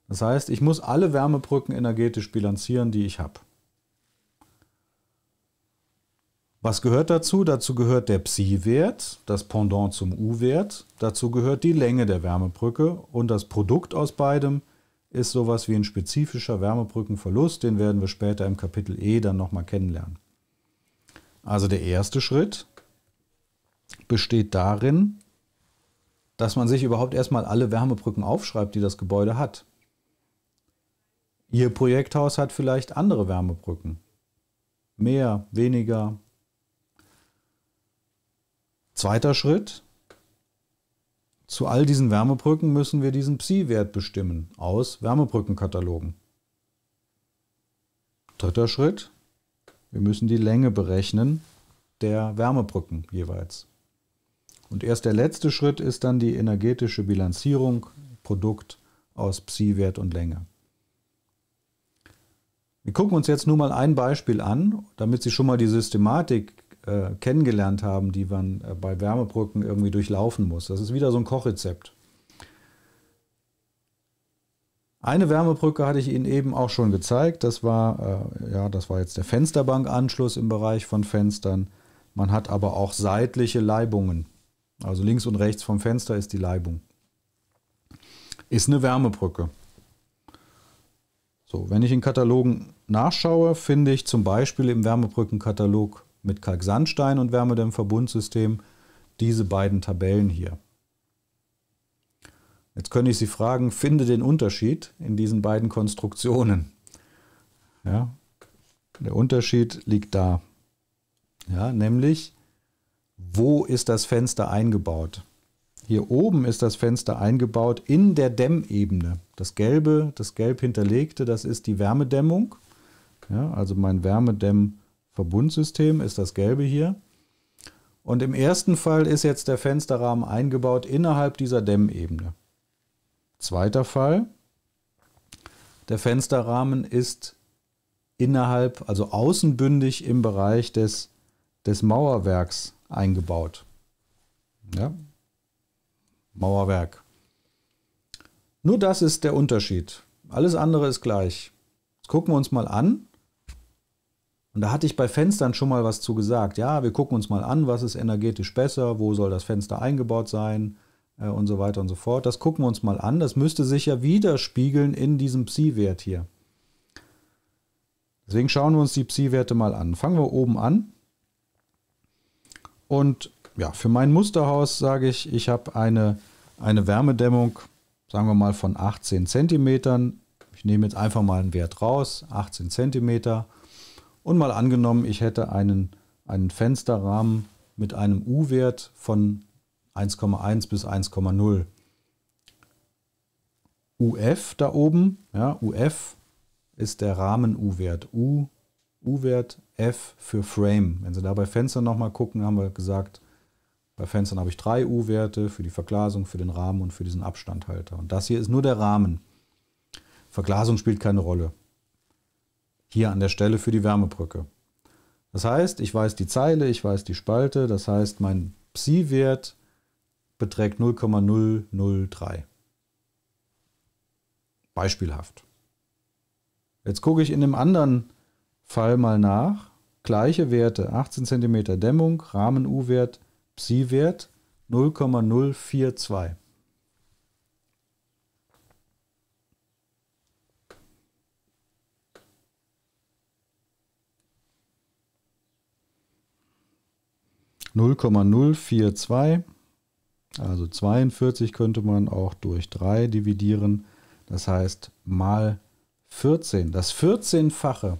Das heißt, ich muss alle Wärmebrücken energetisch bilanzieren, die ich habe. Was gehört dazu? Dazu gehört der Psi-Wert, das Pendant zum U-Wert. Dazu gehört die Länge der Wärmebrücke und das Produkt aus beidem ist sowas wie ein spezifischer Wärmebrückenverlust. Den werden wir später im Kapitel E dann nochmal kennenlernen. Also der erste Schritt besteht darin, dass man sich überhaupt erstmal alle Wärmebrücken aufschreibt, die das Gebäude hat. Ihr Projekthaus hat vielleicht andere Wärmebrücken. Mehr, weniger. Zweiter Schritt. Zu all diesen Wärmebrücken müssen wir diesen Psi-Wert bestimmen aus Wärmebrückenkatalogen. Dritter Schritt. Wir müssen die Länge berechnen der Wärmebrücken jeweils. Und erst der letzte Schritt ist dann die energetische Bilanzierung, Produkt aus Psi-Wert und Länge. Wir gucken uns jetzt nur mal ein Beispiel an, damit Sie schon mal die Systematik äh, kennengelernt haben, die man äh, bei Wärmebrücken irgendwie durchlaufen muss. Das ist wieder so ein Kochrezept. Eine Wärmebrücke hatte ich Ihnen eben auch schon gezeigt. Das war, äh, ja, das war jetzt der Fensterbankanschluss im Bereich von Fenstern. Man hat aber auch seitliche Leibungen. Also links und rechts vom Fenster ist die Leibung. Ist eine Wärmebrücke. So, wenn ich in Katalogen nachschaue, finde ich zum Beispiel im Wärmebrückenkatalog mit Kalksandstein und Wärmedämmverbundsystem diese beiden Tabellen hier. Jetzt könnte ich Sie fragen, finde den Unterschied in diesen beiden Konstruktionen. Ja, der Unterschied liegt da. Ja, nämlich, wo ist das Fenster eingebaut? Hier oben ist das Fenster eingebaut in der Dämmebene. Das gelbe, das gelb hinterlegte, das ist die Wärmedämmung. Ja, also mein Wärmedämmverbundsystem ist das gelbe hier. Und im ersten Fall ist jetzt der Fensterrahmen eingebaut innerhalb dieser Dämmebene. Zweiter Fall. Der Fensterrahmen ist innerhalb, also außenbündig im Bereich des, des Mauerwerks eingebaut. Ja? Mauerwerk. Nur das ist der Unterschied. Alles andere ist gleich. Jetzt gucken wir uns mal an. Und da hatte ich bei Fenstern schon mal was zu gesagt. Ja, wir gucken uns mal an, was ist energetisch besser, wo soll das Fenster eingebaut sein, äh, und so weiter und so fort. Das gucken wir uns mal an. Das müsste sich ja widerspiegeln in diesem Psi-Wert hier. Deswegen schauen wir uns die Psi-Werte mal an. Fangen wir oben an. Und ja, für mein Musterhaus sage ich, ich habe eine, eine Wärmedämmung, sagen wir mal von 18 cm. Ich nehme jetzt einfach mal einen Wert raus, 18 cm. Und mal angenommen, ich hätte einen, einen Fensterrahmen mit einem U-Wert von 1,1 bis 1,0. UF da oben, ja, UF ist der Rahmen-U-Wert. U, U-Wert F für Frame. Wenn Sie da bei Fenstern nochmal gucken, haben wir gesagt, bei Fenstern habe ich drei U-Werte für die Verglasung, für den Rahmen und für diesen Abstandhalter. Und das hier ist nur der Rahmen. Verglasung spielt keine Rolle. Hier an der Stelle für die Wärmebrücke. Das heißt, ich weiß die Zeile, ich weiß die Spalte, das heißt, mein Psi-Wert beträgt 0,003. Beispielhaft. Jetzt gucke ich in dem anderen Fall mal nach. Gleiche Werte, 18 cm Dämmung, Rahmen U-Wert, Psi-Wert 0,042. Null Komma null vier zwei also 42 könnte man auch durch 3 dividieren. Das heißt mal 14, das 14-fache.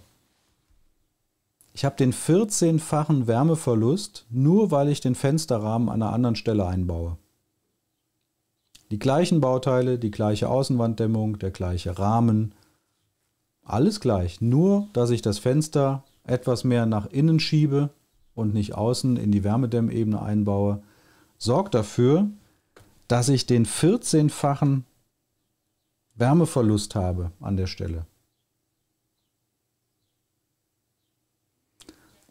Ich habe den 14-fachen Wärmeverlust, nur weil ich den Fensterrahmen an einer anderen Stelle einbaue. Die gleichen Bauteile, die gleiche Außenwanddämmung, der gleiche Rahmen, alles gleich, nur dass ich das Fenster etwas mehr nach innen schiebe und nicht außen in die Wärmedämmebene einbaue sorgt dafür, dass ich den 14-fachen Wärmeverlust habe an der Stelle.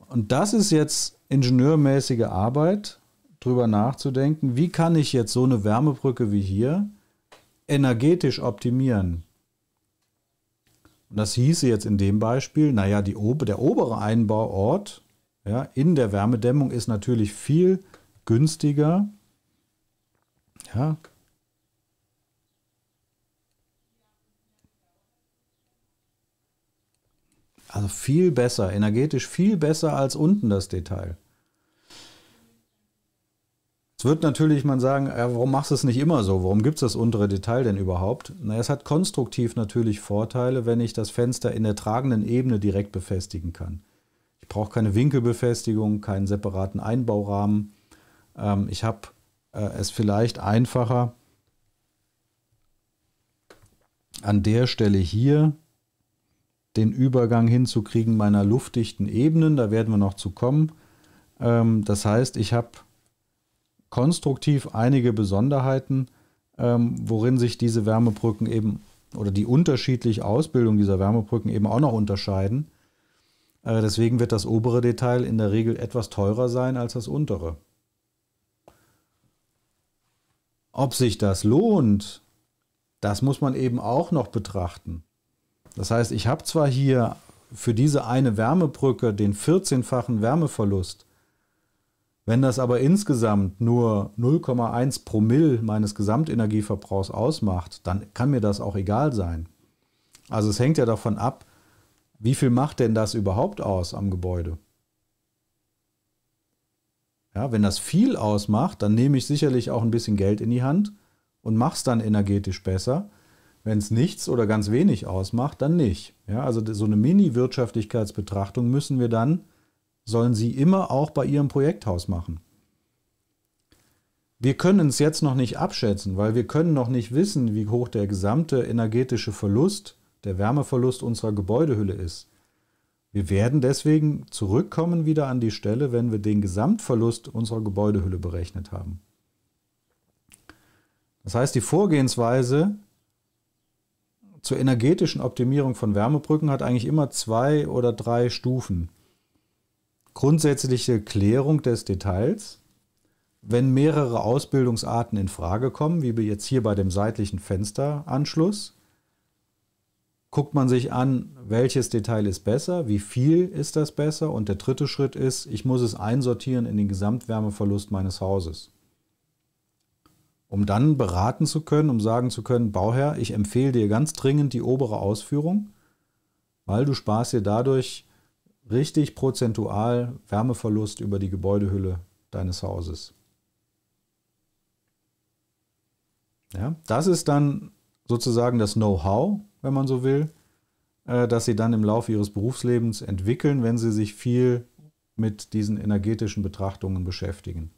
Und das ist jetzt ingenieurmäßige Arbeit, darüber nachzudenken, wie kann ich jetzt so eine Wärmebrücke wie hier energetisch optimieren. Und das hieße jetzt in dem Beispiel, naja, die, der obere Einbauort ja, in der Wärmedämmung ist natürlich viel günstiger. Ja. Also viel besser, energetisch viel besser als unten das Detail. Es wird natürlich man sagen, ja, warum machst du es nicht immer so? Warum gibt es das untere Detail denn überhaupt? Na, es hat konstruktiv natürlich Vorteile, wenn ich das Fenster in der tragenden Ebene direkt befestigen kann. Ich brauche keine Winkelbefestigung, keinen separaten Einbaurahmen. Ähm, ich habe äh, es vielleicht einfacher an der Stelle hier den Übergang hinzukriegen meiner luftdichten Ebenen. Da werden wir noch zu kommen. Ähm, das heißt, ich habe konstruktiv einige Besonderheiten, ähm, worin sich diese Wärmebrücken eben oder die unterschiedliche Ausbildung dieser Wärmebrücken eben auch noch unterscheiden. Äh, deswegen wird das obere Detail in der Regel etwas teurer sein als das untere. Ob sich das lohnt, das muss man eben auch noch betrachten. Das heißt, ich habe zwar hier für diese eine Wärmebrücke den 14-fachen Wärmeverlust, wenn das aber insgesamt nur 0,1 Promille meines Gesamtenergieverbrauchs ausmacht, dann kann mir das auch egal sein. Also es hängt ja davon ab, wie viel macht denn das überhaupt aus am Gebäude? Ja, wenn das viel ausmacht, dann nehme ich sicherlich auch ein bisschen Geld in die Hand und mache es dann energetisch besser. Wenn es nichts oder ganz wenig ausmacht, dann nicht. Ja, also so eine Mini-Wirtschaftlichkeitsbetrachtung müssen wir dann, sollen Sie immer auch bei Ihrem Projekthaus machen. Wir können es jetzt noch nicht abschätzen, weil wir können noch nicht wissen, wie hoch der gesamte energetische Verlust, der Wärmeverlust unserer Gebäudehülle ist. Wir werden deswegen zurückkommen wieder an die Stelle, wenn wir den Gesamtverlust unserer Gebäudehülle berechnet haben. Das heißt, die Vorgehensweise zur energetischen Optimierung von Wärmebrücken hat eigentlich immer zwei oder drei Stufen. Grundsätzliche Klärung des Details. Wenn mehrere Ausbildungsarten in Frage kommen, wie wir jetzt hier bei dem seitlichen Fensteranschluss, guckt man sich an, welches Detail ist besser, wie viel ist das besser und der dritte Schritt ist, ich muss es einsortieren in den Gesamtwärmeverlust meines Hauses. Um dann beraten zu können, um sagen zu können, Bauherr, ich empfehle dir ganz dringend die obere Ausführung, weil du sparst dir dadurch richtig prozentual Wärmeverlust über die Gebäudehülle deines Hauses. Ja, das ist dann sozusagen das Know-how, wenn man so will, äh, dass sie dann im Laufe ihres Berufslebens entwickeln, wenn sie sich viel mit diesen energetischen Betrachtungen beschäftigen.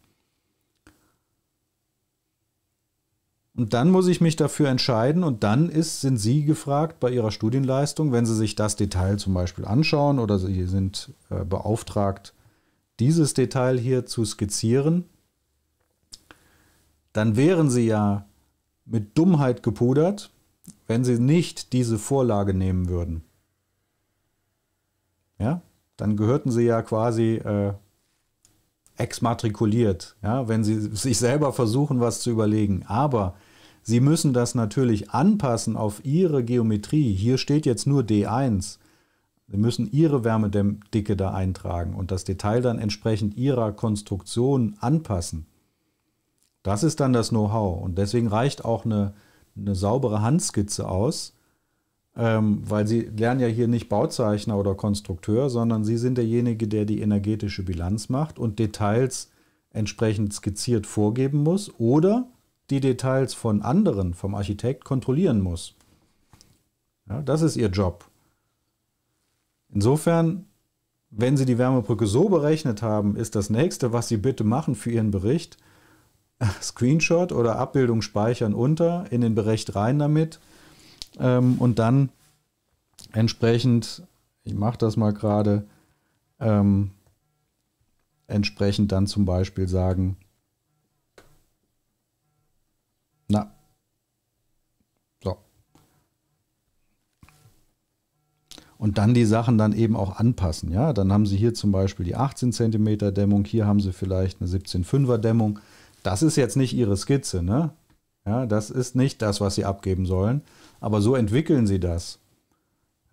Und dann muss ich mich dafür entscheiden und dann ist, sind Sie gefragt bei Ihrer Studienleistung, wenn Sie sich das Detail zum Beispiel anschauen oder Sie sind äh, beauftragt, dieses Detail hier zu skizzieren, dann wären Sie ja mit Dummheit gepudert, wenn sie nicht diese Vorlage nehmen würden. Ja, dann gehörten sie ja quasi äh, exmatrikuliert, ja, wenn sie sich selber versuchen, was zu überlegen. Aber sie müssen das natürlich anpassen auf ihre Geometrie. Hier steht jetzt nur D1. Sie müssen ihre Wärmedicke da eintragen und das Detail dann entsprechend ihrer Konstruktion anpassen. Das ist dann das Know-how. Und deswegen reicht auch eine eine saubere Handskizze aus, ähm, weil sie lernen ja hier nicht Bauzeichner oder Konstrukteur, sondern sie sind derjenige, der die energetische Bilanz macht und Details entsprechend skizziert vorgeben muss oder die Details von anderen, vom Architekt, kontrollieren muss. Ja, das ist ihr Job. Insofern, wenn Sie die Wärmebrücke so berechnet haben, ist das nächste, was Sie bitte machen für Ihren Bericht, Screenshot oder Abbildung speichern unter, in den Berecht rein damit ähm, und dann entsprechend, ich mache das mal gerade, ähm, entsprechend dann zum Beispiel sagen, na, so. Und dann die Sachen dann eben auch anpassen. Ja, dann haben Sie hier zum Beispiel die 18 cm Dämmung, hier haben Sie vielleicht eine 17,5er Dämmung das ist jetzt nicht ihre Skizze, ne? Ja, das ist nicht das, was sie abgeben sollen. Aber so entwickeln sie das.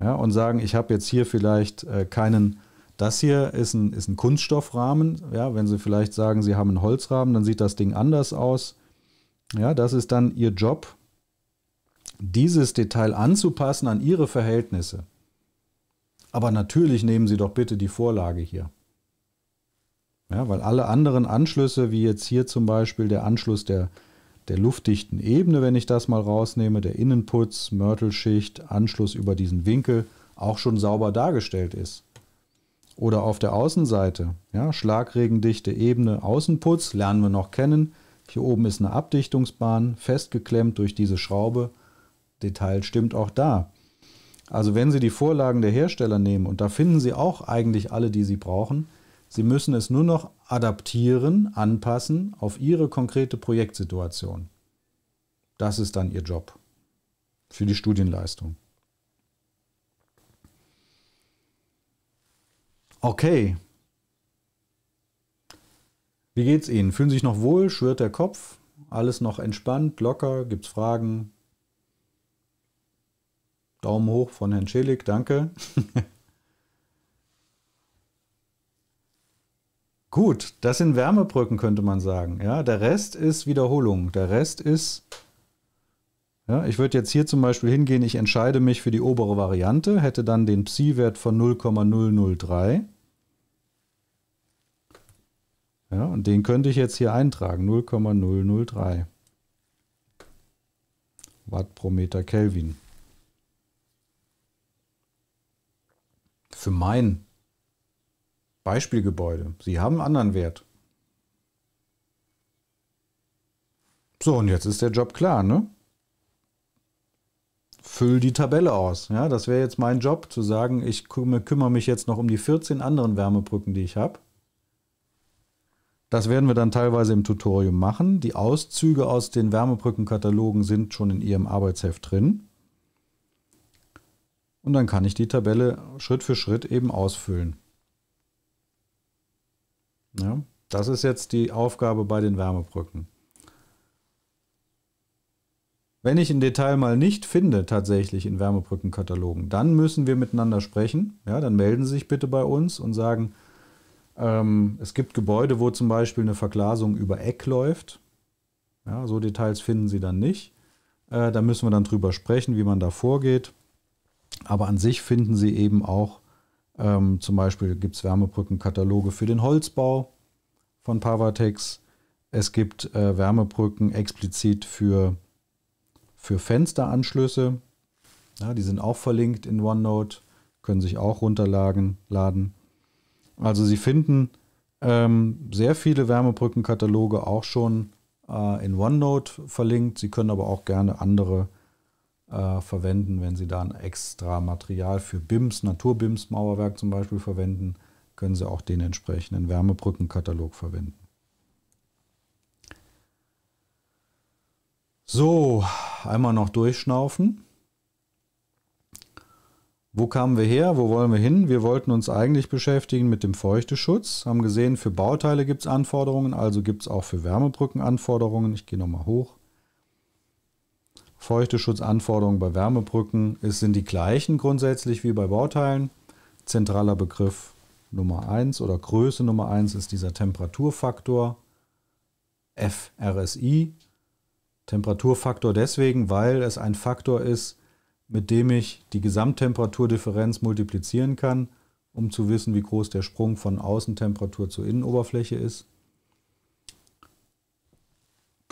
Ja, und sagen, ich habe jetzt hier vielleicht äh, keinen, das hier ist ein, ist ein Kunststoffrahmen. Ja, wenn sie vielleicht sagen, sie haben einen Holzrahmen, dann sieht das Ding anders aus. Ja, das ist dann ihr Job, dieses Detail anzupassen an ihre Verhältnisse. Aber natürlich nehmen Sie doch bitte die Vorlage hier. Ja, weil alle anderen Anschlüsse, wie jetzt hier zum Beispiel der Anschluss der, der luftdichten Ebene, wenn ich das mal rausnehme, der Innenputz, Mörtelschicht, Anschluss über diesen Winkel, auch schon sauber dargestellt ist. Oder auf der Außenseite, ja, schlagregendichte Ebene, Außenputz, lernen wir noch kennen. Hier oben ist eine Abdichtungsbahn, festgeklemmt durch diese Schraube. Detail stimmt auch da. Also wenn Sie die Vorlagen der Hersteller nehmen, und da finden Sie auch eigentlich alle, die Sie brauchen, Sie müssen es nur noch adaptieren, anpassen auf Ihre konkrete Projektsituation. Das ist dann Ihr Job für die Studienleistung. Okay. Wie geht's Ihnen? Fühlen Sie sich noch wohl? Schwirrt der Kopf? Alles noch entspannt, locker? Gibt's Fragen? Daumen hoch von Herrn Schelig, danke. Gut, das sind Wärmebrücken, könnte man sagen. Ja, der Rest ist Wiederholung. Der Rest ist. Ja, ich würde jetzt hier zum Beispiel hingehen, ich entscheide mich für die obere Variante, hätte dann den Psi-Wert von 0,003. Ja, und den könnte ich jetzt hier eintragen, 0,003 Watt pro Meter Kelvin. Für mein Beispielgebäude. Sie haben einen anderen Wert. So, und jetzt ist der Job klar, ne? Füll die Tabelle aus. Ja, das wäre jetzt mein Job, zu sagen, ich kümmere mich jetzt noch um die 14 anderen Wärmebrücken, die ich habe. Das werden wir dann teilweise im Tutorium machen. Die Auszüge aus den Wärmebrückenkatalogen sind schon in Ihrem Arbeitsheft drin. Und dann kann ich die Tabelle Schritt für Schritt eben ausfüllen. Ja, das ist jetzt die Aufgabe bei den Wärmebrücken. Wenn ich ein Detail mal nicht finde, tatsächlich in Wärmebrückenkatalogen, dann müssen wir miteinander sprechen. Ja, dann melden Sie sich bitte bei uns und sagen, ähm, es gibt Gebäude, wo zum Beispiel eine Verglasung über Eck läuft. Ja, so Details finden Sie dann nicht. Äh, da müssen wir dann drüber sprechen, wie man da vorgeht. Aber an sich finden Sie eben auch ähm, zum Beispiel gibt es Wärmebrückenkataloge für den Holzbau von Pavatex. Es gibt äh, Wärmebrücken explizit für, für Fensteranschlüsse. Ja, die sind auch verlinkt in OneNote, können sich auch runterladen. Laden. Also Sie finden ähm, sehr viele Wärmebrückenkataloge auch schon äh, in OneNote verlinkt. Sie können aber auch gerne andere äh, verwenden, wenn Sie da ein extra Material für BIMS, Naturbims-Mauerwerk zum Beispiel verwenden, können Sie auch den entsprechenden Wärmebrückenkatalog verwenden. So, einmal noch durchschnaufen. Wo kamen wir her? Wo wollen wir hin? Wir wollten uns eigentlich beschäftigen mit dem Feuchteschutz. Haben gesehen, für Bauteile gibt es Anforderungen, also gibt es auch für Wärmebrücken Anforderungen. Ich gehe nochmal hoch. Feuchteschutzanforderungen bei Wärmebrücken es sind die gleichen grundsätzlich wie bei Bauteilen. Zentraler Begriff Nummer 1 oder Größe Nummer 1 ist dieser Temperaturfaktor FRSI. Temperaturfaktor deswegen, weil es ein Faktor ist, mit dem ich die Gesamttemperaturdifferenz multiplizieren kann, um zu wissen, wie groß der Sprung von Außentemperatur zur Innenoberfläche ist.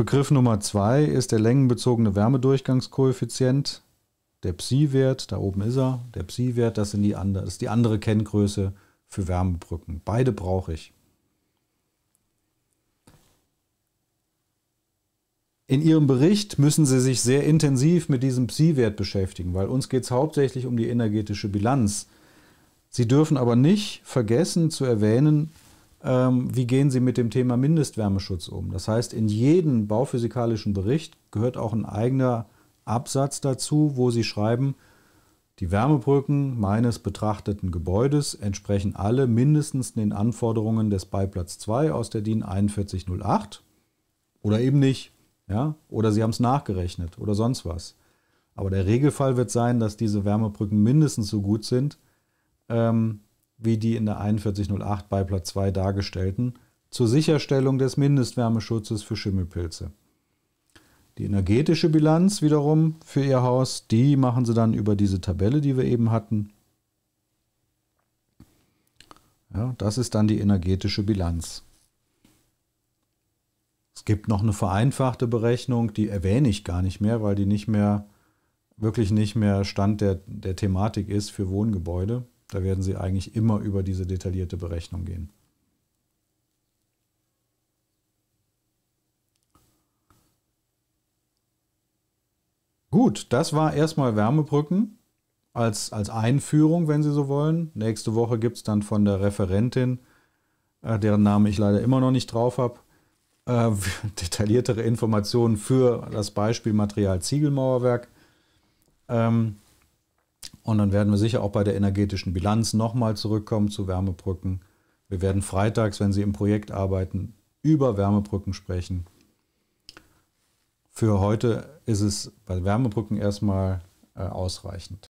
Begriff Nummer zwei ist der längenbezogene Wärmedurchgangskoeffizient, der Psi-Wert, da oben ist er, der Psi-Wert, das, das ist die andere Kenngröße für Wärmebrücken. Beide brauche ich. In Ihrem Bericht müssen Sie sich sehr intensiv mit diesem Psi-Wert beschäftigen, weil uns geht es hauptsächlich um die energetische Bilanz. Sie dürfen aber nicht vergessen zu erwähnen, ähm, wie gehen Sie mit dem Thema Mindestwärmeschutz um. Das heißt, in jeden bauphysikalischen Bericht gehört auch ein eigener Absatz dazu, wo Sie schreiben, die Wärmebrücken meines betrachteten Gebäudes entsprechen alle mindestens den Anforderungen des Beiplatz 2 aus der DIN 4108 oder eben nicht. Ja? Oder Sie haben es nachgerechnet oder sonst was. Aber der Regelfall wird sein, dass diese Wärmebrücken mindestens so gut sind, ähm, wie die in der 4108 bei Platz 2 dargestellten, zur Sicherstellung des Mindestwärmeschutzes für Schimmelpilze. Die energetische Bilanz wiederum für Ihr Haus, die machen Sie dann über diese Tabelle, die wir eben hatten. Ja, das ist dann die energetische Bilanz. Es gibt noch eine vereinfachte Berechnung, die erwähne ich gar nicht mehr, weil die nicht mehr, wirklich nicht mehr Stand der, der Thematik ist für Wohngebäude. Da werden Sie eigentlich immer über diese detaillierte Berechnung gehen. Gut, das war erstmal Wärmebrücken als, als Einführung, wenn Sie so wollen. Nächste Woche gibt es dann von der Referentin, äh, deren Namen ich leider immer noch nicht drauf habe, äh, detailliertere Informationen für das Beispielmaterial Ziegelmauerwerk. Ähm, und dann werden wir sicher auch bei der energetischen Bilanz nochmal zurückkommen zu Wärmebrücken. Wir werden freitags, wenn Sie im Projekt arbeiten, über Wärmebrücken sprechen. Für heute ist es bei Wärmebrücken erstmal äh, ausreichend.